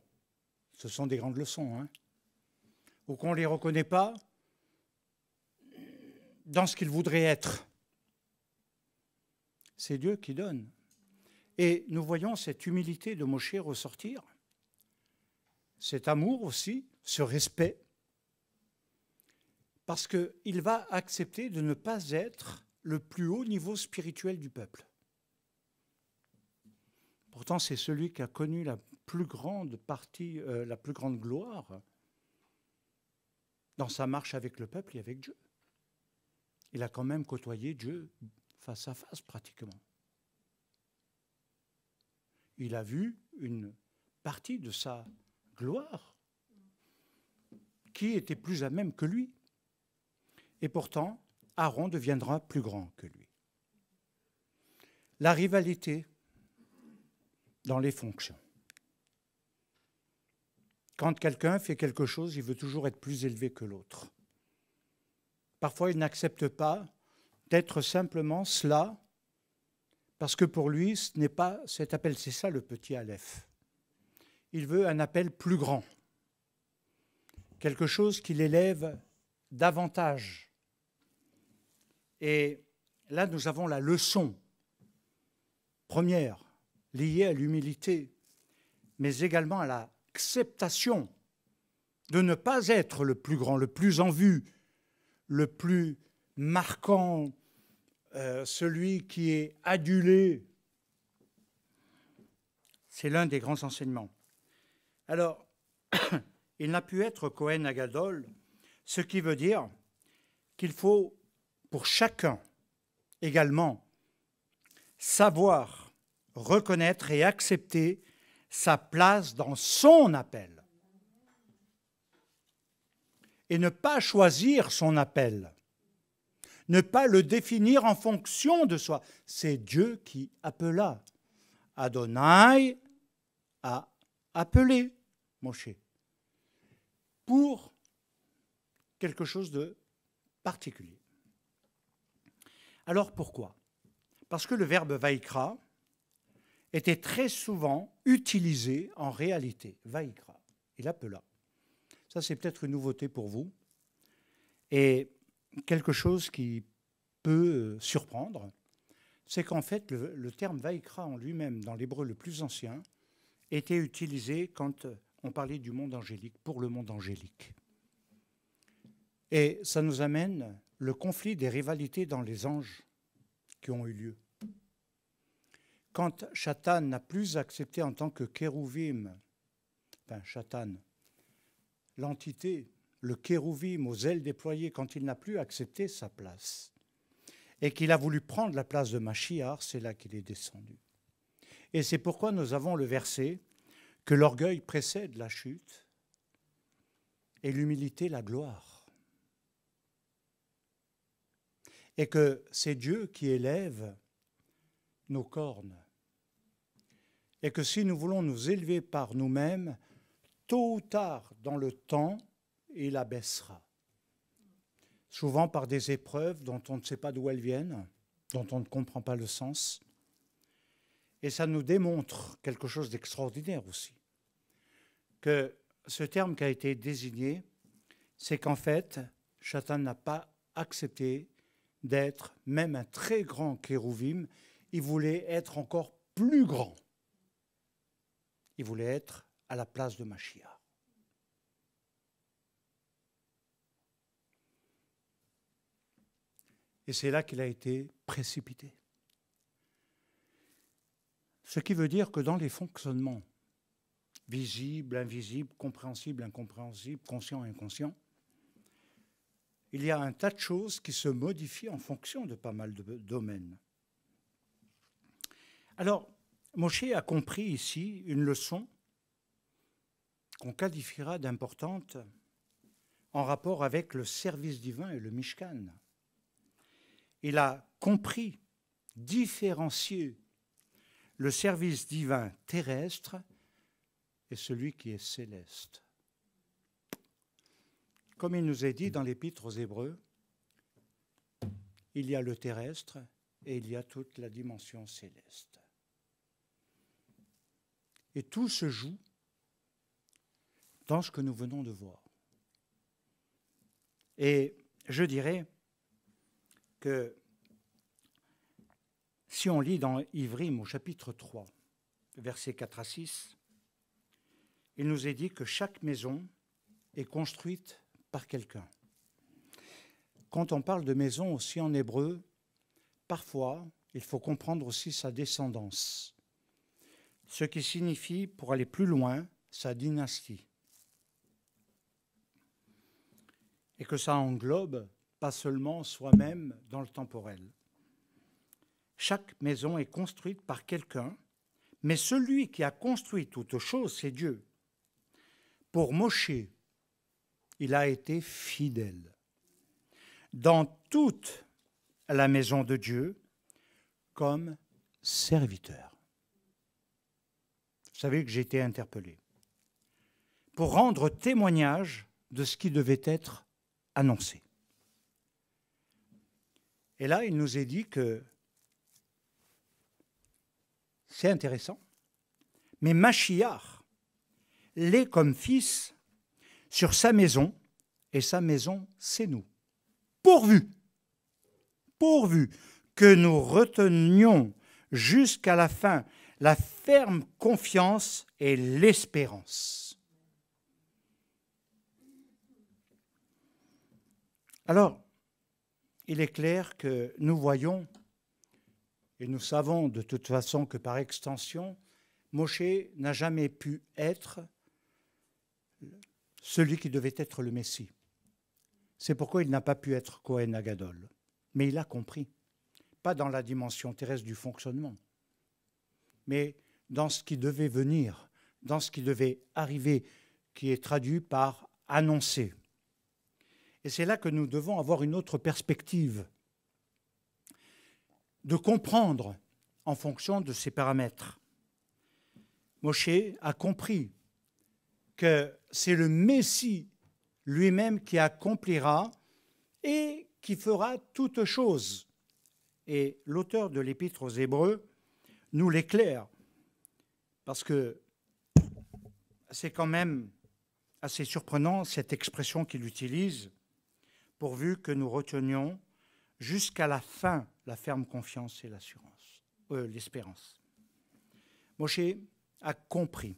Ce sont des grandes leçons, hein Ou qu'on ne les reconnaît pas dans ce qu'il voudrait être. C'est Dieu qui donne. Et nous voyons cette humilité de Moshe ressortir, cet amour aussi, ce respect, parce qu'il va accepter de ne pas être le plus haut niveau spirituel du peuple. Pourtant, c'est celui qui a connu la plus grande partie, euh, la plus grande gloire dans sa marche avec le peuple et avec Dieu il a quand même côtoyé Dieu face à face pratiquement. Il a vu une partie de sa gloire qui était plus à même que lui. Et pourtant, Aaron deviendra plus grand que lui. La rivalité dans les fonctions. Quand quelqu'un fait quelque chose, il veut toujours être plus élevé que l'autre. Parfois, il n'accepte pas d'être simplement cela, parce que pour lui, ce n'est pas cet appel, c'est ça le petit Aleph. Il veut un appel plus grand, quelque chose qui l'élève davantage. Et là, nous avons la leçon première liée à l'humilité, mais également à l'acceptation de ne pas être le plus grand, le plus en vue, le plus marquant, euh, celui qui est adulé. C'est l'un des grands enseignements. Alors, il n'a pu être Cohen Agadol, ce qui veut dire qu'il faut pour chacun également savoir reconnaître et accepter sa place dans son appel et ne pas choisir son appel, ne pas le définir en fonction de soi. C'est Dieu qui appela. Adonai a appelé Moshe pour quelque chose de particulier. Alors pourquoi Parce que le verbe vaikra était très souvent utilisé en réalité, vaikra, il appela. Ça, c'est peut-être une nouveauté pour vous. Et quelque chose qui peut euh, surprendre, c'est qu'en fait, le, terme vaïkra » en lui-même, dans l'hébreu le plus ancien, était utilisé quand euh, on parlait du monde angélique, pour le monde angélique. Et ça nous amène le conflit des rivalités dans les anges qui ont eu lieu. Quand Shatan n'a plus accepté en tant que kérouvim, enfin Chatan, l'entité, le kérouvim aux ailes déployées quand il n'a plus accepté sa place et qu'il a voulu prendre la place de Machiar, c'est là qu'il est descendu. Et c'est pourquoi nous avons le verset que l'orgueil précède la chute et l'humilité la gloire. Et que c'est Dieu qui élève nos cornes. Et que si nous voulons nous élever par nous-mêmes, tôt ou tard dans le temps, il abaissera. Souvent par des épreuves dont on ne sait pas d'où elles viennent, dont on ne comprend pas le sens. Et ça nous démontre quelque chose d'extraordinaire aussi. Que ce terme qui a été désigné, c'est qu'en fait, Satan n'a pas accepté d'être même un très grand kérouvim. Il voulait être encore plus grand. Il voulait être à la place de Machia. Et c'est là qu'il a été précipité. Ce qui veut dire que dans les fonctionnements visibles, invisibles, compréhensibles, incompréhensibles, conscients, inconscients, il y a un tas de choses qui se modifient en fonction de pas mal de domaines. Alors, Moshe a compris ici une leçon qu'on qualifiera d'importante en rapport avec le service divin et le Mishkan. Il a compris, différencié le service divin terrestre et celui qui est céleste. Comme il nous est dit dans l'épître aux Hébreux, il y a le terrestre et il y a toute la dimension céleste. Et tout se joue dans ce que nous venons de voir. Et je dirais que si on lit dans Ivrim au chapitre 3, versets 4 à 6, il nous est dit que chaque maison est construite par quelqu'un. Quand on parle de maison aussi en hébreu, parfois il faut comprendre aussi sa descendance, ce qui signifie, pour aller plus loin, sa dynastie. et que ça englobe pas seulement soi-même dans le temporel. Chaque maison est construite par quelqu'un, mais celui qui a construit toute chose, c'est Dieu. Pour Moshe, il a été fidèle. Dans toute la maison de Dieu, comme serviteur. Vous savez que j'ai été interpellé. Pour rendre témoignage de ce qui devait être annoncé. Et là, il nous est dit que c'est intéressant, mais Machiar l'est comme fils sur sa maison, et sa maison, c'est nous. Pourvu, pourvu que nous retenions jusqu'à la fin la ferme confiance et l'espérance. Alors, il est clair que nous voyons, et nous savons de toute façon que par extension, Moshe n'a jamais pu être celui qui devait être le Messie. C'est pourquoi il n'a pas pu être Cohen Agadol. Mais il a compris, pas dans la dimension terrestre du fonctionnement, mais dans ce qui devait venir, dans ce qui devait arriver, qui est traduit par annoncer. Et c'est là que nous devons avoir une autre perspective, de comprendre en fonction de ces paramètres. Moshe a compris que c'est le Messie lui-même qui accomplira et qui fera toute chose. Et l'auteur de l'épître aux Hébreux nous l'éclaire, parce que c'est quand même assez surprenant cette expression qu'il utilise pourvu que nous retenions jusqu'à la fin la ferme confiance et l'assurance, euh, l'espérance. Moshe a compris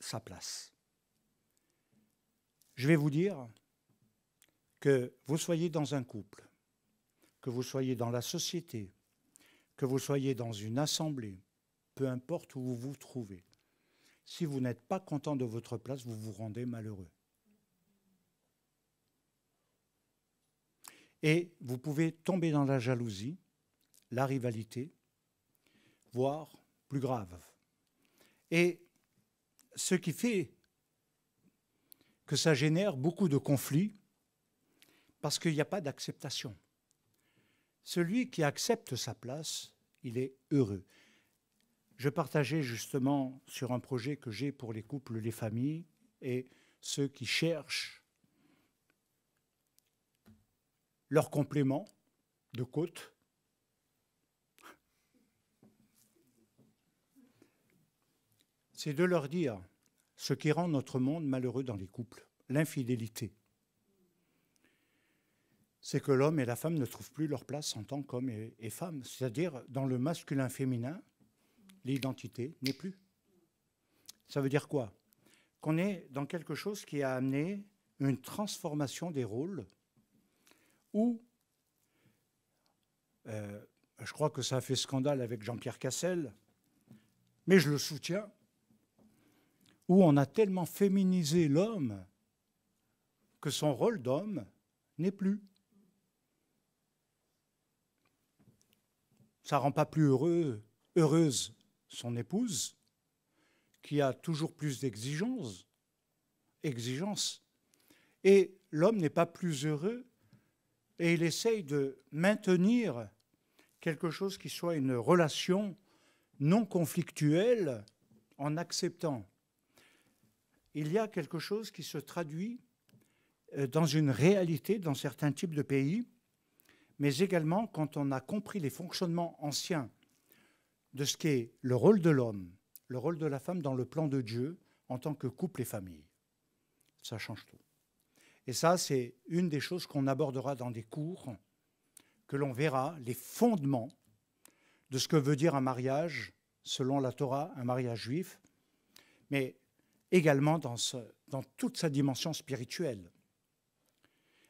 sa place. Je vais vous dire que vous soyez dans un couple, que vous soyez dans la société, que vous soyez dans une assemblée, peu importe où vous vous trouvez, si vous n'êtes pas content de votre place, vous vous rendez malheureux. Et vous pouvez tomber dans la jalousie, la rivalité, voire plus grave. Et ce qui fait que ça génère beaucoup de conflits, parce qu'il n'y a pas d'acceptation. Celui qui accepte sa place, il est heureux. Je partageais justement sur un projet que j'ai pour les couples, les familles et ceux qui cherchent leur complément de côte. C'est de leur dire ce qui rend notre monde malheureux dans les couples, l'infidélité. C'est que l'homme et la femme ne trouvent plus leur place en tant qu'homme et, femme, c'est-à-dire dans le masculin féminin, l'identité n'est plus. Ça veut dire quoi Qu'on est dans quelque chose qui a amené une transformation des rôles où euh, je crois que ça a fait scandale avec Jean-Pierre Cassel, mais je le soutiens, où on a tellement féminisé l'homme que son rôle d'homme n'est plus. Ça ne rend pas plus heureux, heureuse son épouse, qui a toujours plus d'exigences, exigences, et l'homme n'est pas plus heureux et il essaye de maintenir quelque chose qui soit une relation non conflictuelle en acceptant. Il y a quelque chose qui se traduit euh, dans une réalité dans certains types de pays, mais également quand on a compris les fonctionnements anciens de ce qu'est le rôle de l'homme, le rôle de la femme dans le plan de Dieu en tant que couple et famille. Ça change tout. Et ça, c'est une des choses qu'on abordera dans des cours, que l'on verra les fondements de ce que veut dire un mariage, selon la Torah, un mariage juif, mais également dans, ce, dans toute sa dimension spirituelle.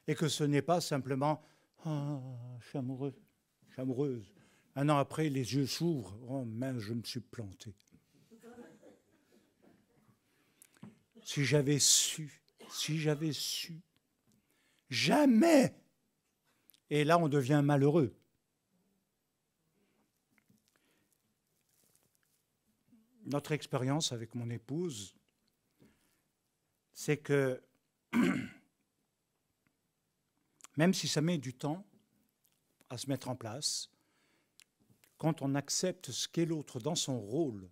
Et que ce n'est pas simplement Ah, je suis amoureux, je suis amoureuse. Un an après, les yeux s'ouvrent. Oh, mince, je me suis planté. Si j'avais su si j'avais su, jamais. Et là, on devient malheureux. Notre expérience avec mon épouse, c'est que même si ça met du temps à se mettre en place, quand on accepte ce qu'est l'autre dans son rôle,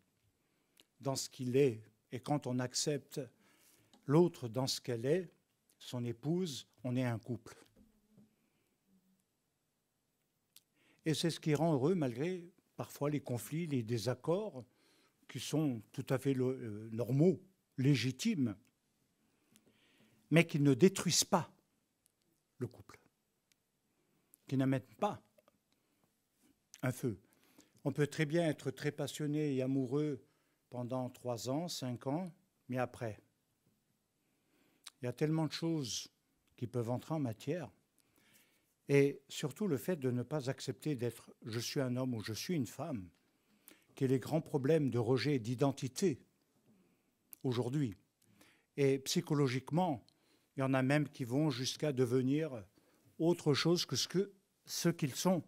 dans ce qu'il est, et quand on accepte l'autre dans ce qu'elle est, son épouse, on est un couple. Et c'est ce qui rend heureux malgré parfois les conflits, les désaccords qui sont tout à fait euh, normaux, légitimes, mais qui ne détruisent pas le couple, qui n'amènent pas un feu. On peut très bien être très passionné et amoureux pendant trois ans, cinq ans, mais après, il y a tellement de choses qui peuvent entrer en matière. Et surtout le fait de ne pas accepter d'être je suis un homme ou je suis une femme, qui est les grands problèmes de rejet d'identité aujourd'hui. Et psychologiquement, il y en a même qui vont jusqu'à devenir autre chose que ce qu'ils ce sont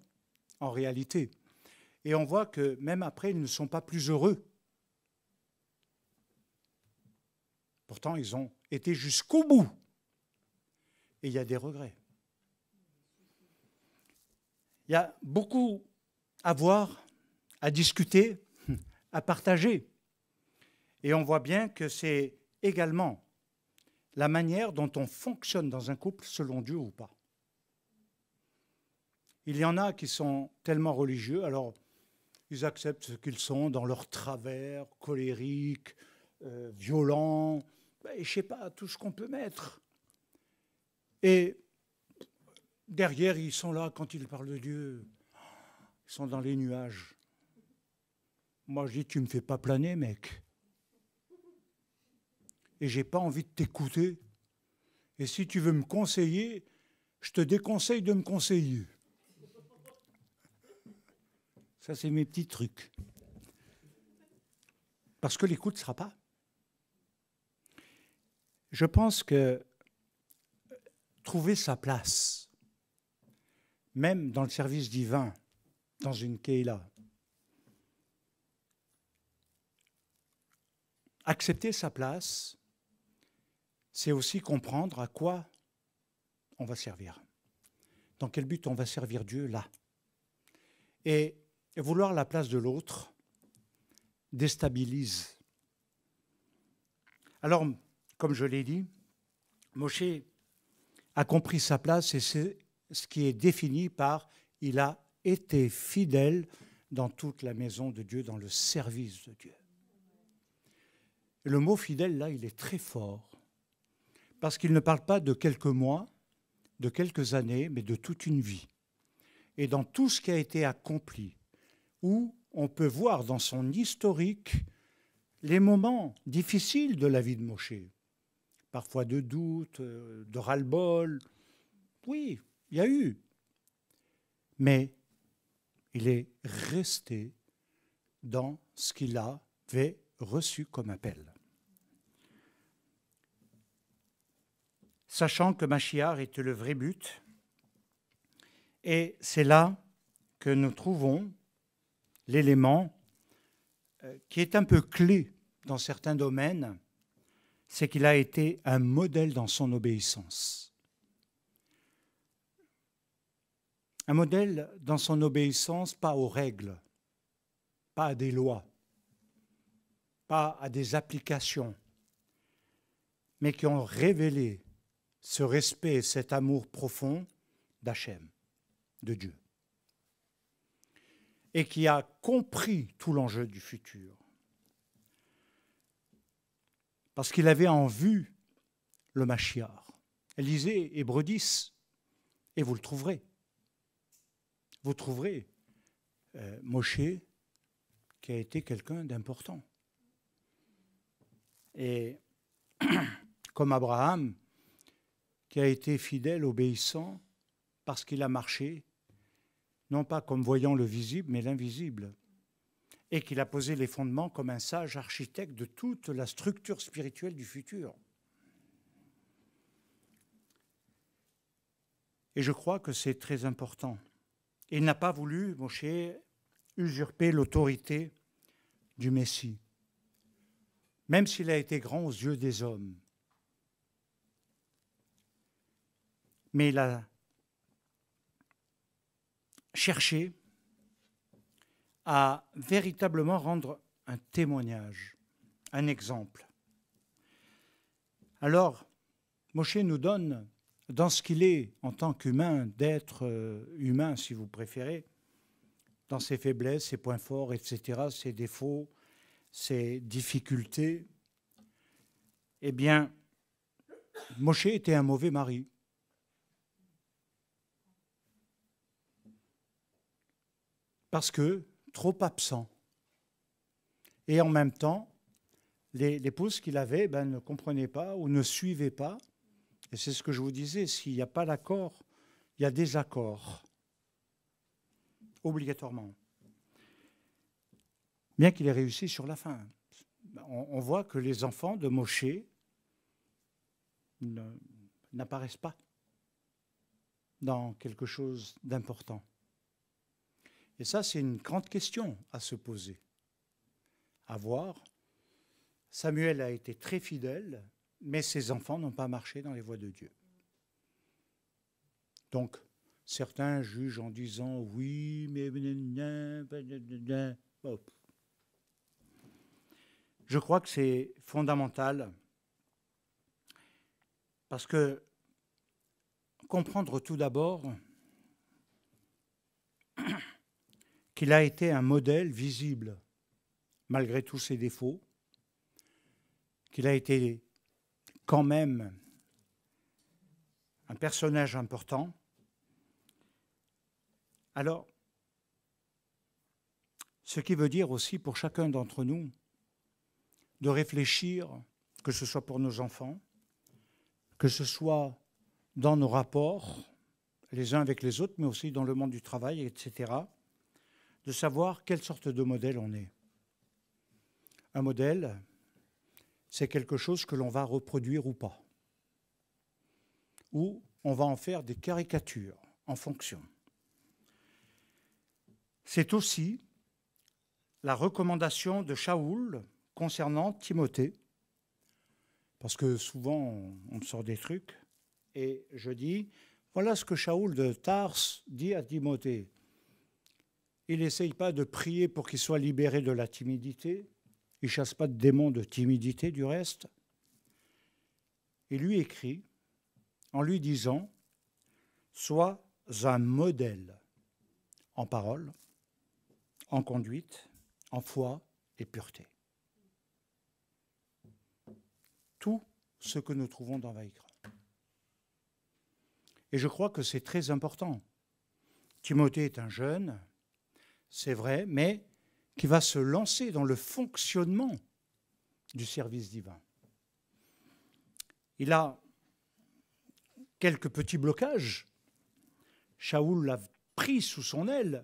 en réalité. Et on voit que même après, ils ne sont pas plus heureux. Pourtant, ils ont était jusqu'au bout. Et il y a des regrets. Il y a beaucoup à voir, à discuter, à partager. Et on voit bien que c'est également la manière dont on fonctionne dans un couple selon Dieu ou pas. Il y en a qui sont tellement religieux, alors ils acceptent ce qu'ils sont dans leur travers colérique, euh, violents, violent, je ne sais pas, tout ce qu'on peut mettre. Et derrière, ils sont là quand ils parlent de Dieu. Ils sont dans les nuages. Moi, je dis, tu ne me fais pas planer, mec. Et j'ai pas envie de t'écouter. Et si tu veux me conseiller, je te déconseille de me conseiller. Ça, c'est mes petits trucs. Parce que l'écoute ne sera pas je pense que euh, trouver sa place, même dans le service divin, dans une Keila, accepter sa place, c'est aussi comprendre à quoi on va servir, dans quel but on va servir Dieu là. Et vouloir la place de l'autre déstabilise. Alors, comme je l'ai dit, Moshe a compris sa place et c'est ce qui est défini par il a été fidèle dans toute la maison de Dieu, dans le service de Dieu. le mot fidèle, là, il est très fort, parce qu'il ne parle pas de quelques mois, de quelques années, mais de toute une vie. Et dans tout ce qui a été accompli, où on peut voir dans son historique les moments difficiles de la vie de Moshe parfois de doutes, euh, de ras-le-bol. Oui, il y a eu. Mais il est resté dans ce qu'il avait reçu comme appel. Sachant que Machiar était le vrai but, et c'est là que nous trouvons l'élément euh, qui est un peu clé dans certains domaines c'est qu'il a été un modèle dans son obéissance. Un modèle dans son obéissance, pas aux règles, pas à des lois, pas à des applications, mais qui ont révélé ce respect, cet amour profond d'Hachem, de Dieu, et qui a compris tout l'enjeu du futur parce qu'il avait en vue le Machiar. Lisez Hébreu 10 et vous le trouverez. Vous trouverez euh, Moshe qui a été quelqu'un d'important. Et comme Abraham qui a été fidèle, obéissant, parce qu'il a marché, non pas comme voyant le visible, mais l'invisible et qu'il a posé les fondements comme un sage architecte de toute la structure spirituelle du futur. Et je crois que c'est très important. Il n'a pas voulu, mon cher, usurper l'autorité du Messie, même s'il a été grand aux yeux des hommes. Mais il a cherché à véritablement rendre un témoignage, un exemple. Alors, Moshe nous donne, dans ce qu'il est en tant qu'humain, d'être euh, humain si vous préférez, dans ses faiblesses, ses points forts, etc., ses défauts, ses difficultés, eh bien, Moshe était un mauvais mari. Parce que trop absent. Et en même temps, l'épouse qu'il avait ben, ne comprenait pas ou ne suivait pas. Et c'est ce que je vous disais, s'il n'y a pas d'accord, il y a des accords, obligatoirement. Bien qu'il ait réussi sur la fin. On, on voit que les enfants de Moshe n'apparaissent pas dans quelque chose d'important. Et ça, c'est une grande question à se poser, à voir. Samuel a été très fidèle, mais ses enfants n'ont pas marché dans les voies de Dieu. Donc, certains jugent en disant oui, mais... Je crois que c'est fondamental parce que comprendre tout d'abord qu'il a été un modèle visible, malgré tous ses défauts, qu'il a été quand même un personnage important. Alors, ce qui veut dire aussi pour chacun d'entre nous de réfléchir, que ce soit pour nos enfants, que ce soit dans nos rapports les uns avec les autres, mais aussi dans le monde du travail, etc., de savoir quelle sorte de modèle on est. Un modèle, c'est quelque chose que l'on va reproduire ou pas, ou on va en faire des caricatures en fonction. C'est aussi la recommandation de Shaoul concernant Timothée, parce que souvent on sort des trucs, et je dis, voilà ce que Shaoul de Tars dit à Timothée. Il n'essaye pas de prier pour qu'il soit libéré de la timidité. Il chasse pas de démons de timidité du reste. Il lui écrit en lui disant Sois un modèle en parole, en conduite, en foi et pureté. Tout ce que nous trouvons dans Vaïkra. Et je crois que c'est très important. Timothée est un jeune, c'est vrai, mais qui va se lancer dans le fonctionnement du service divin. Il a quelques petits blocages. Shaoul l'a pris sous son aile,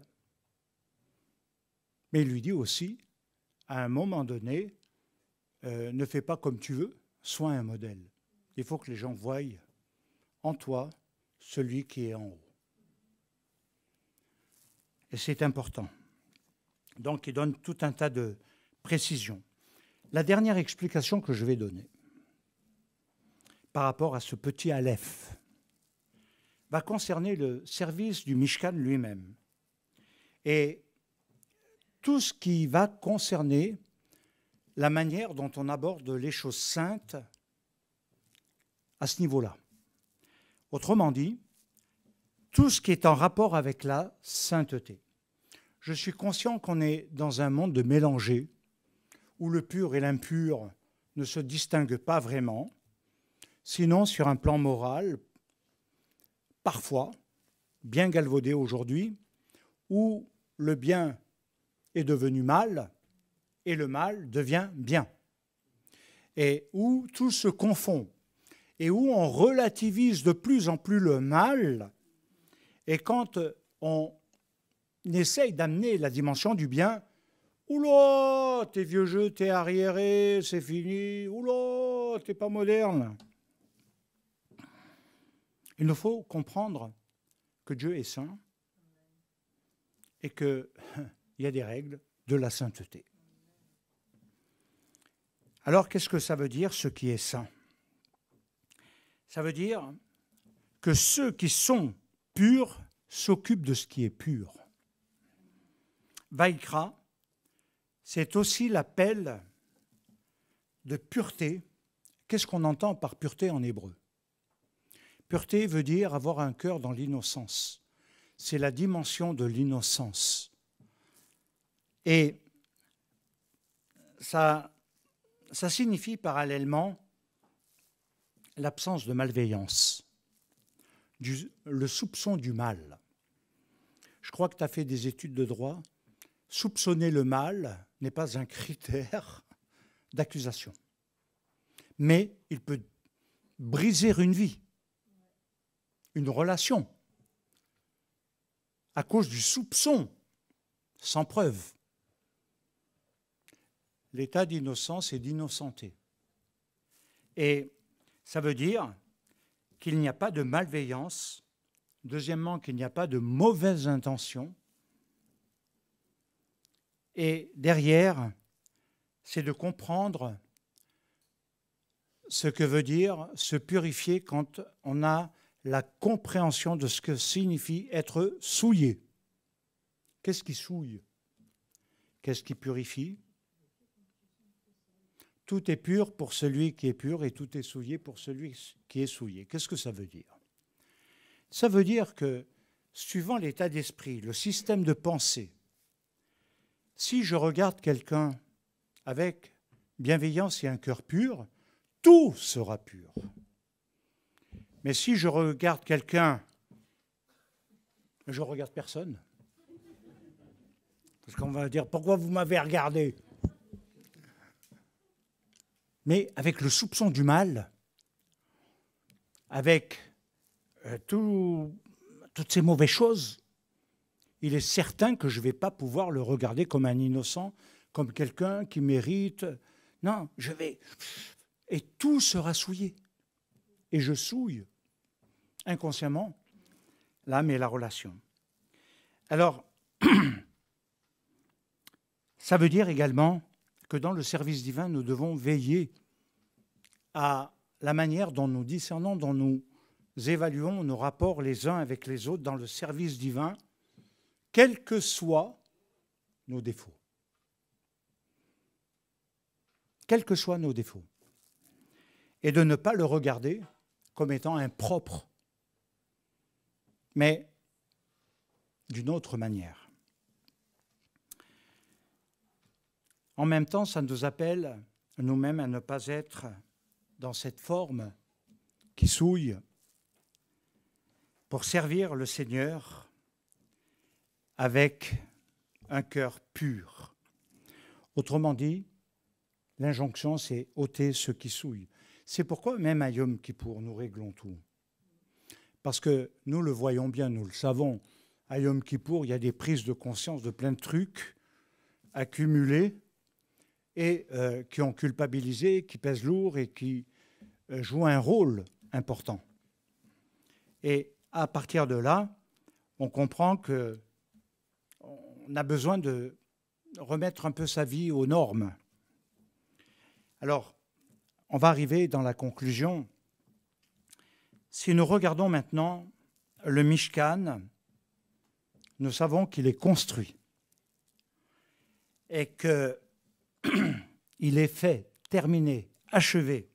mais il lui dit aussi, à un moment donné, euh, ne fais pas comme tu veux, sois un modèle. Il faut que les gens voient en toi celui qui est en haut et c'est important. Donc il donne tout un tas de précisions. La dernière explication que je vais donner par rapport à ce petit Aleph va concerner le service du Mishkan lui-même. Et tout ce qui va concerner la manière dont on aborde les choses saintes à ce niveau-là. Autrement dit, tout ce qui est en rapport avec la sainteté. Je suis conscient qu'on est dans un monde de mélangé où le pur et l'impur ne se distinguent pas vraiment, sinon sur un plan moral, parfois, bien galvaudé aujourd'hui, où le bien est devenu mal et le mal devient bien, et où tout se confond, et où on relativise de plus en plus le mal et quand euh, on essaye d'amener la dimension du bien, oula, t'es vieux jeu, t'es arriéré, c'est fini, oula, t'es pas moderne. Il nous faut comprendre que Dieu est saint et qu'il y a des règles de la sainteté. Alors qu'est-ce que ça veut dire ce qui est saint Ça veut dire que ceux qui sont pur s'occupe de ce qui est pur. Vaikra, c'est aussi l'appel de pureté. Qu'est-ce qu'on entend par pureté en hébreu Pureté veut dire avoir un cœur dans l'innocence. C'est la dimension de l'innocence. Et ça, ça signifie parallèlement l'absence de malveillance le soupçon du mal. Je crois que tu as fait des études de droit. Soupçonner le mal n'est pas un critère d'accusation. Mais il peut briser une vie, une relation, à cause du soupçon, sans preuve. L'état d'innocence et d'innocenté. Et ça veut dire qu'il n'y a pas de malveillance, deuxièmement qu'il n'y a pas de mauvaise intention, et derrière, c'est de comprendre ce que veut dire se purifier quand on a la compréhension de ce que signifie être souillé. Qu'est-ce qui souille Qu'est-ce qui purifie tout est pur pour celui qui est pur et tout est souillé pour celui qui est souillé. Qu'est-ce que ça veut dire Ça veut dire que, suivant l'état d'esprit, le système de pensée, si je regarde quelqu'un avec bienveillance et un cœur pur, tout sera pur. Mais si je regarde quelqu'un, je regarde personne. Parce qu'on va dire, pourquoi vous m'avez regardé mais avec le soupçon du mal, avec euh, toutes ces mauvaises choses, il est certain que je ne vais pas pouvoir le regarder comme un innocent, comme quelqu'un qui mérite. Non, je vais. Et tout sera souillé. Et je souille inconsciemment l'âme et la relation. Alors, ça veut dire également que dans le service divin, nous devons veiller à la manière dont nous discernons, dont nous évaluons nos rapports les uns avec les autres dans le service divin, quels que soient nos défauts. Quels que soient nos défauts. Et de ne pas le regarder comme étant impropre, mais d'une autre manière. En même temps, ça nous appelle nous-mêmes à ne pas être dans cette forme qui souille pour servir le Seigneur avec un cœur pur. Autrement dit, l'injonction, c'est ôter ce qui souille. C'est pourquoi même à Yom Kippour, nous réglons tout. Parce que nous le voyons bien, nous le savons, à Yom Kippour, il y a des prises de conscience de plein de trucs accumulés et euh, qui ont culpabilisé, qui pèsent lourd et qui euh, jouent un rôle important. Et à partir de là, on comprend que on a besoin de remettre un peu sa vie aux normes. Alors, on va arriver dans la conclusion. Si nous regardons maintenant le Mishkan, nous savons qu'il est construit et que il est fait, terminé, achevé.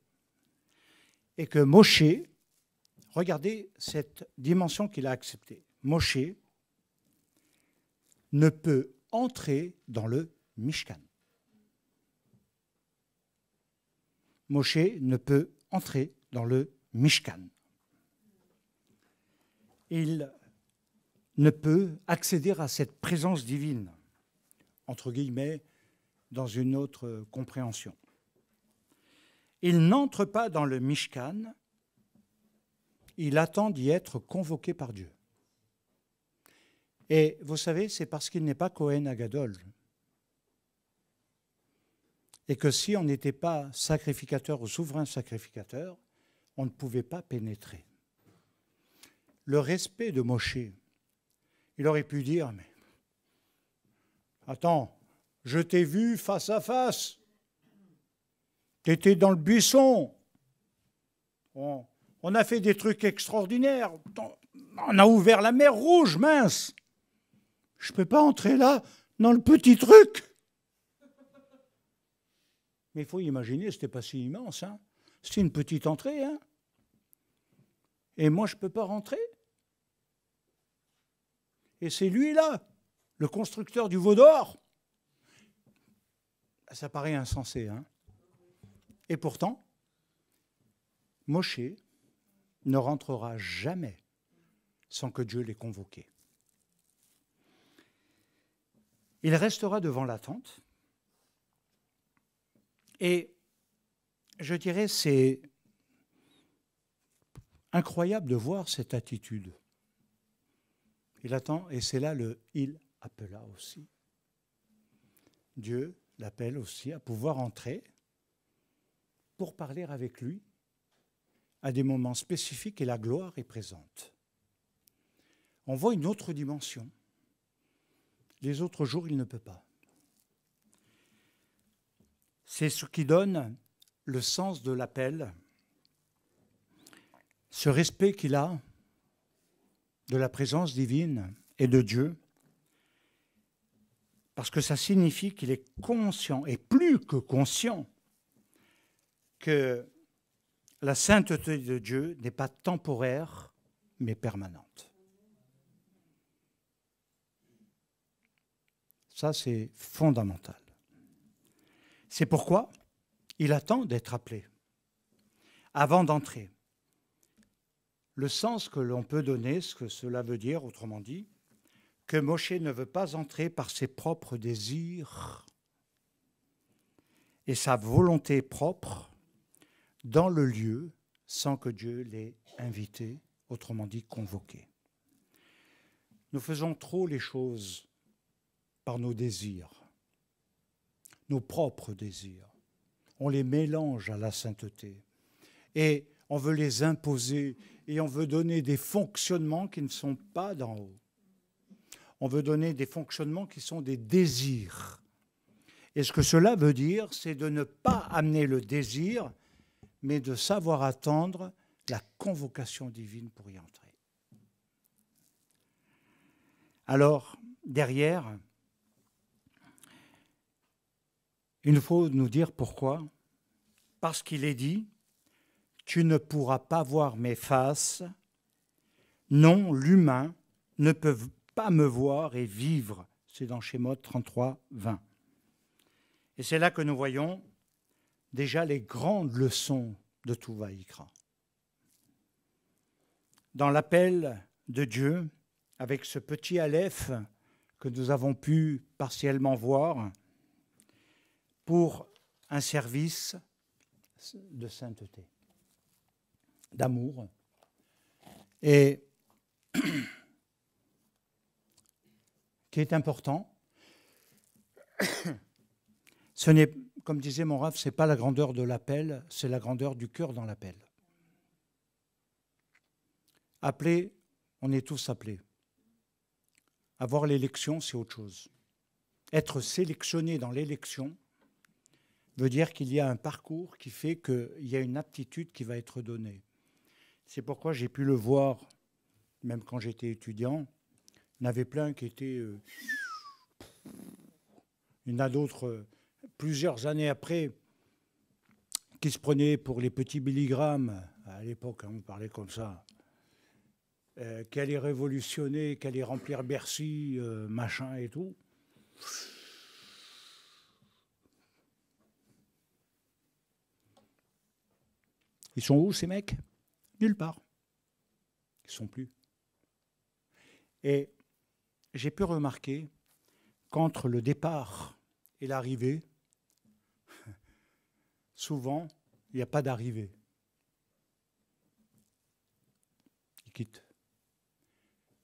Et que Moshe, regardez cette dimension qu'il a acceptée. Moshe ne peut entrer dans le Mishkan. Moshe ne peut entrer dans le Mishkan. Il ne peut accéder à cette présence divine, entre guillemets, dans une autre euh, compréhension. Il n'entre pas dans le Mishkan, il attend d'y être convoqué par Dieu. Et vous savez, c'est parce qu'il n'est pas Cohen Agadol. Et que si on n'était pas sacrificateur ou souverain sacrificateur, on ne pouvait pas pénétrer. Le respect de Moshe, il aurait pu dire, mais attends, je t'ai vu face à face. Tu étais dans le buisson. On, a fait des trucs extraordinaires. On a ouvert la mer rouge, mince. Je ne peux pas entrer là dans le petit truc. Mais il faut imaginer, ce n'était pas si immense. Hein. C'était une petite entrée. Hein. Et moi, je ne peux pas rentrer. Et c'est lui là, le constructeur du vaudor, ça paraît insensé. Hein Et pourtant, Moshe ne rentrera jamais sans que Dieu l'ait convoqué. Il restera devant la tente. Et je dirais, c'est incroyable de voir cette attitude. Il attend, et c'est là le il appela aussi. Dieu l'appel aussi à pouvoir entrer pour parler avec lui à des moments spécifiques et la gloire est présente. On voit une autre dimension. Les autres jours, il ne peut pas. C'est ce qui donne le sens de l'appel, ce respect qu'il a de la présence divine et de Dieu parce que ça signifie qu'il est conscient, et plus que conscient, que la sainteté de Dieu n'est pas temporaire, mais permanente. Ça, c'est fondamental. C'est pourquoi il attend d'être appelé avant d'entrer. Le sens que l'on peut donner, ce que cela veut dire, autrement dit, que Moshe ne veut pas entrer par ses propres désirs et sa volonté propre dans le lieu sans que Dieu l'ait invité, autrement dit convoqué. Nous faisons trop les choses par nos désirs, nos propres désirs. On les mélange à la sainteté et on veut les imposer et on veut donner des fonctionnements qui ne sont pas d'en haut on veut donner des fonctionnements qui sont des désirs. Et ce que cela veut dire, c'est de ne pas amener le désir, mais de savoir attendre la convocation divine pour y entrer. Alors, derrière, il faut nous dire pourquoi. Parce qu'il est dit, tu ne pourras pas voir mes faces. Non, l'humain ne peut pas me voir et vivre. C'est dans chez 33, 20. Et c'est là que nous voyons déjà les grandes leçons de tout Vaïkra. Dans l'appel de Dieu, avec ce petit Aleph que nous avons pu partiellement voir, pour un service de sainteté, d'amour. Et qui est important. Ce n'est, comme disait mon Raph, ce n'est pas la grandeur de l'appel, c'est la grandeur du cœur dans l'appel. Appeler, on est tous appelés. Avoir l'élection, c'est autre chose. Être sélectionné dans l'élection veut dire qu'il y a un parcours qui fait qu'il y a une aptitude qui va être donnée. C'est pourquoi j'ai pu le voir, même quand j'étais étudiant, il y en avait plein qui étaient. une euh, il y en a d'autres, euh, plusieurs années après, qui se prenaient pour les petits milligrammes. À l'époque, hein, on parlait comme ça. Euh, qui révolutionner, qui allaient remplir Bercy, euh, machin et tout. Ils sont où ces mecs Nulle part. Ils sont plus. Et j'ai pu remarquer qu'entre le départ et l'arrivée, souvent, il n'y a pas d'arrivée. Il quitte.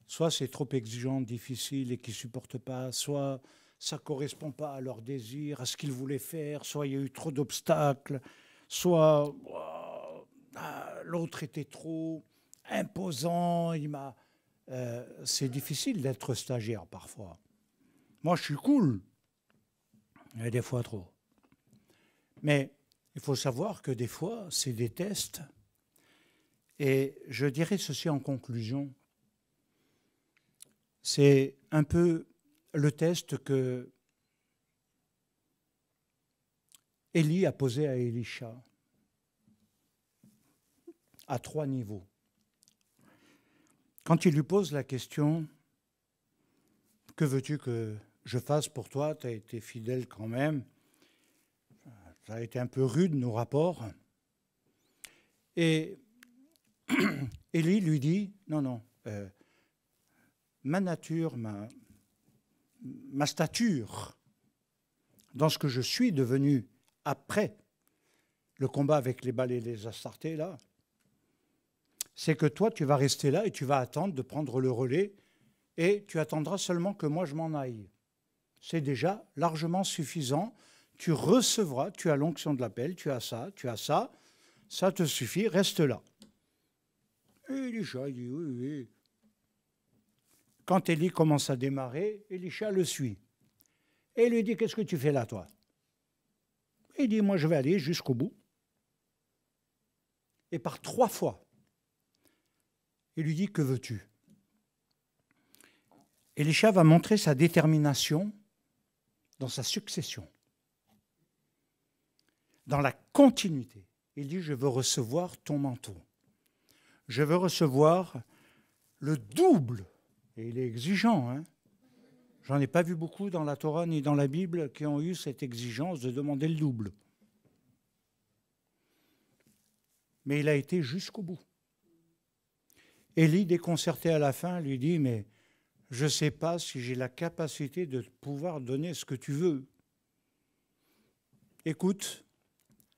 Soit c'est trop exigeant, difficile et qu'ils ne supportent pas, soit ça ne correspond pas à leur désir, à ce qu'ils voulaient faire, soit il y a eu trop d'obstacles, soit ah, l'autre était trop imposant, il m'a euh, c'est difficile d'être stagiaire parfois. Moi, je suis cool, et des fois trop. Mais il faut savoir que des fois, c'est des tests. Et je dirais ceci en conclusion. C'est un peu le test que Élie a posé à Elisha à trois niveaux. Quand il lui pose la question Que veux-tu que je fasse pour toi Tu as été fidèle quand même. Ça a été un peu rude, nos rapports. Et Élie lui dit Non, non, euh, ma nature, ma, ma stature, dans ce que je suis devenu après le combat avec les balais et les astartés, là, c'est que toi, tu vas rester là et tu vas attendre de prendre le relais et tu attendras seulement que moi je m'en aille. C'est déjà largement suffisant. Tu recevras, tu as l'onction de l'appel, tu as ça, tu as ça, ça te suffit, reste là. Et Elisha dit oui, oui. Quand Élie commence à démarrer, Elisha le suit. Et lui dit Qu'est-ce que tu fais là, toi Il dit Moi, je vais aller jusqu'au bout. Et par trois fois, il lui dit Que veux-tu Elisha va montrer sa détermination dans sa succession, dans la continuité. Il dit, je veux recevoir ton manteau. Je veux recevoir le double. Et il est exigeant. Hein J'en ai pas vu beaucoup dans la Torah ni dans la Bible qui ont eu cette exigence de demander le double. Mais il a été jusqu'au bout. Élie, déconcerté à la fin, lui dit, mais je ne sais pas si j'ai la capacité de pouvoir donner ce que tu veux. Écoute,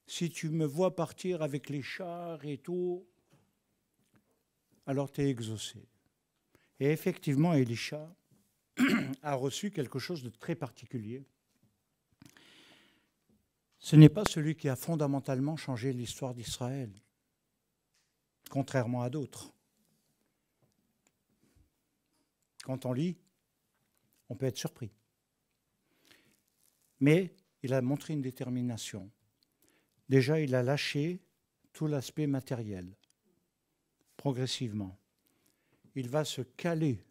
si tu me vois partir avec les chars et tout, alors tu es exaucé. Et effectivement, Elisha a reçu quelque chose de très particulier. Ce n'est pas celui qui a fondamentalement changé l'histoire d'Israël, contrairement à d'autres. quand on lit, on peut être surpris. Mais il a montré une détermination. Déjà, il a lâché tout l'aspect matériel, progressivement. Il va se caler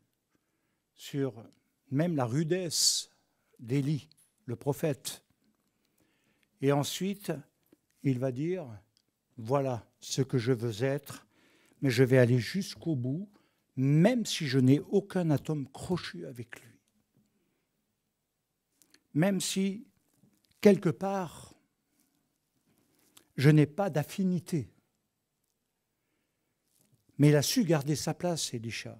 sur même la rudesse d'Élie, le prophète. Et ensuite, il va dire, voilà ce que je veux être, mais je vais aller jusqu'au bout même si je n'ai aucun atome crochu avec lui. Même si, quelque part, je n'ai pas d'affinité. Mais il a su garder sa place, Elisha.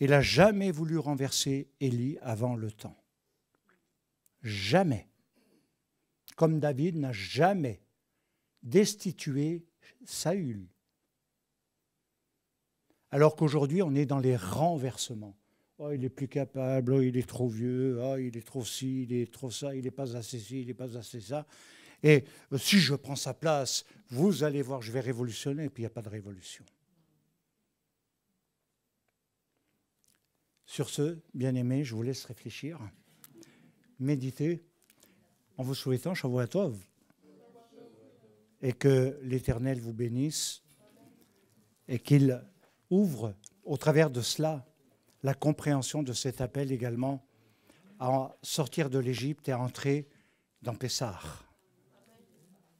Il n'a jamais voulu renverser Élie avant le temps. Jamais. Comme David n'a jamais destitué Saül alors qu'aujourd'hui, on est dans les renversements. Oh, il est plus capable, oh, il est trop vieux, oh, il est trop ci, il est trop ça, il n'est pas assez ci, il n'est pas assez ça. Et euh, si je prends sa place, vous allez voir, je vais révolutionner, et puis il n'y a pas de révolution. Sur ce, bien-aimés, je vous laisse réfléchir, méditer, en vous souhaitant toi. et que l'Éternel vous bénisse, et qu'il ouvre au travers de cela la compréhension de cet appel également à sortir de l'Égypte et à entrer dans Pessah.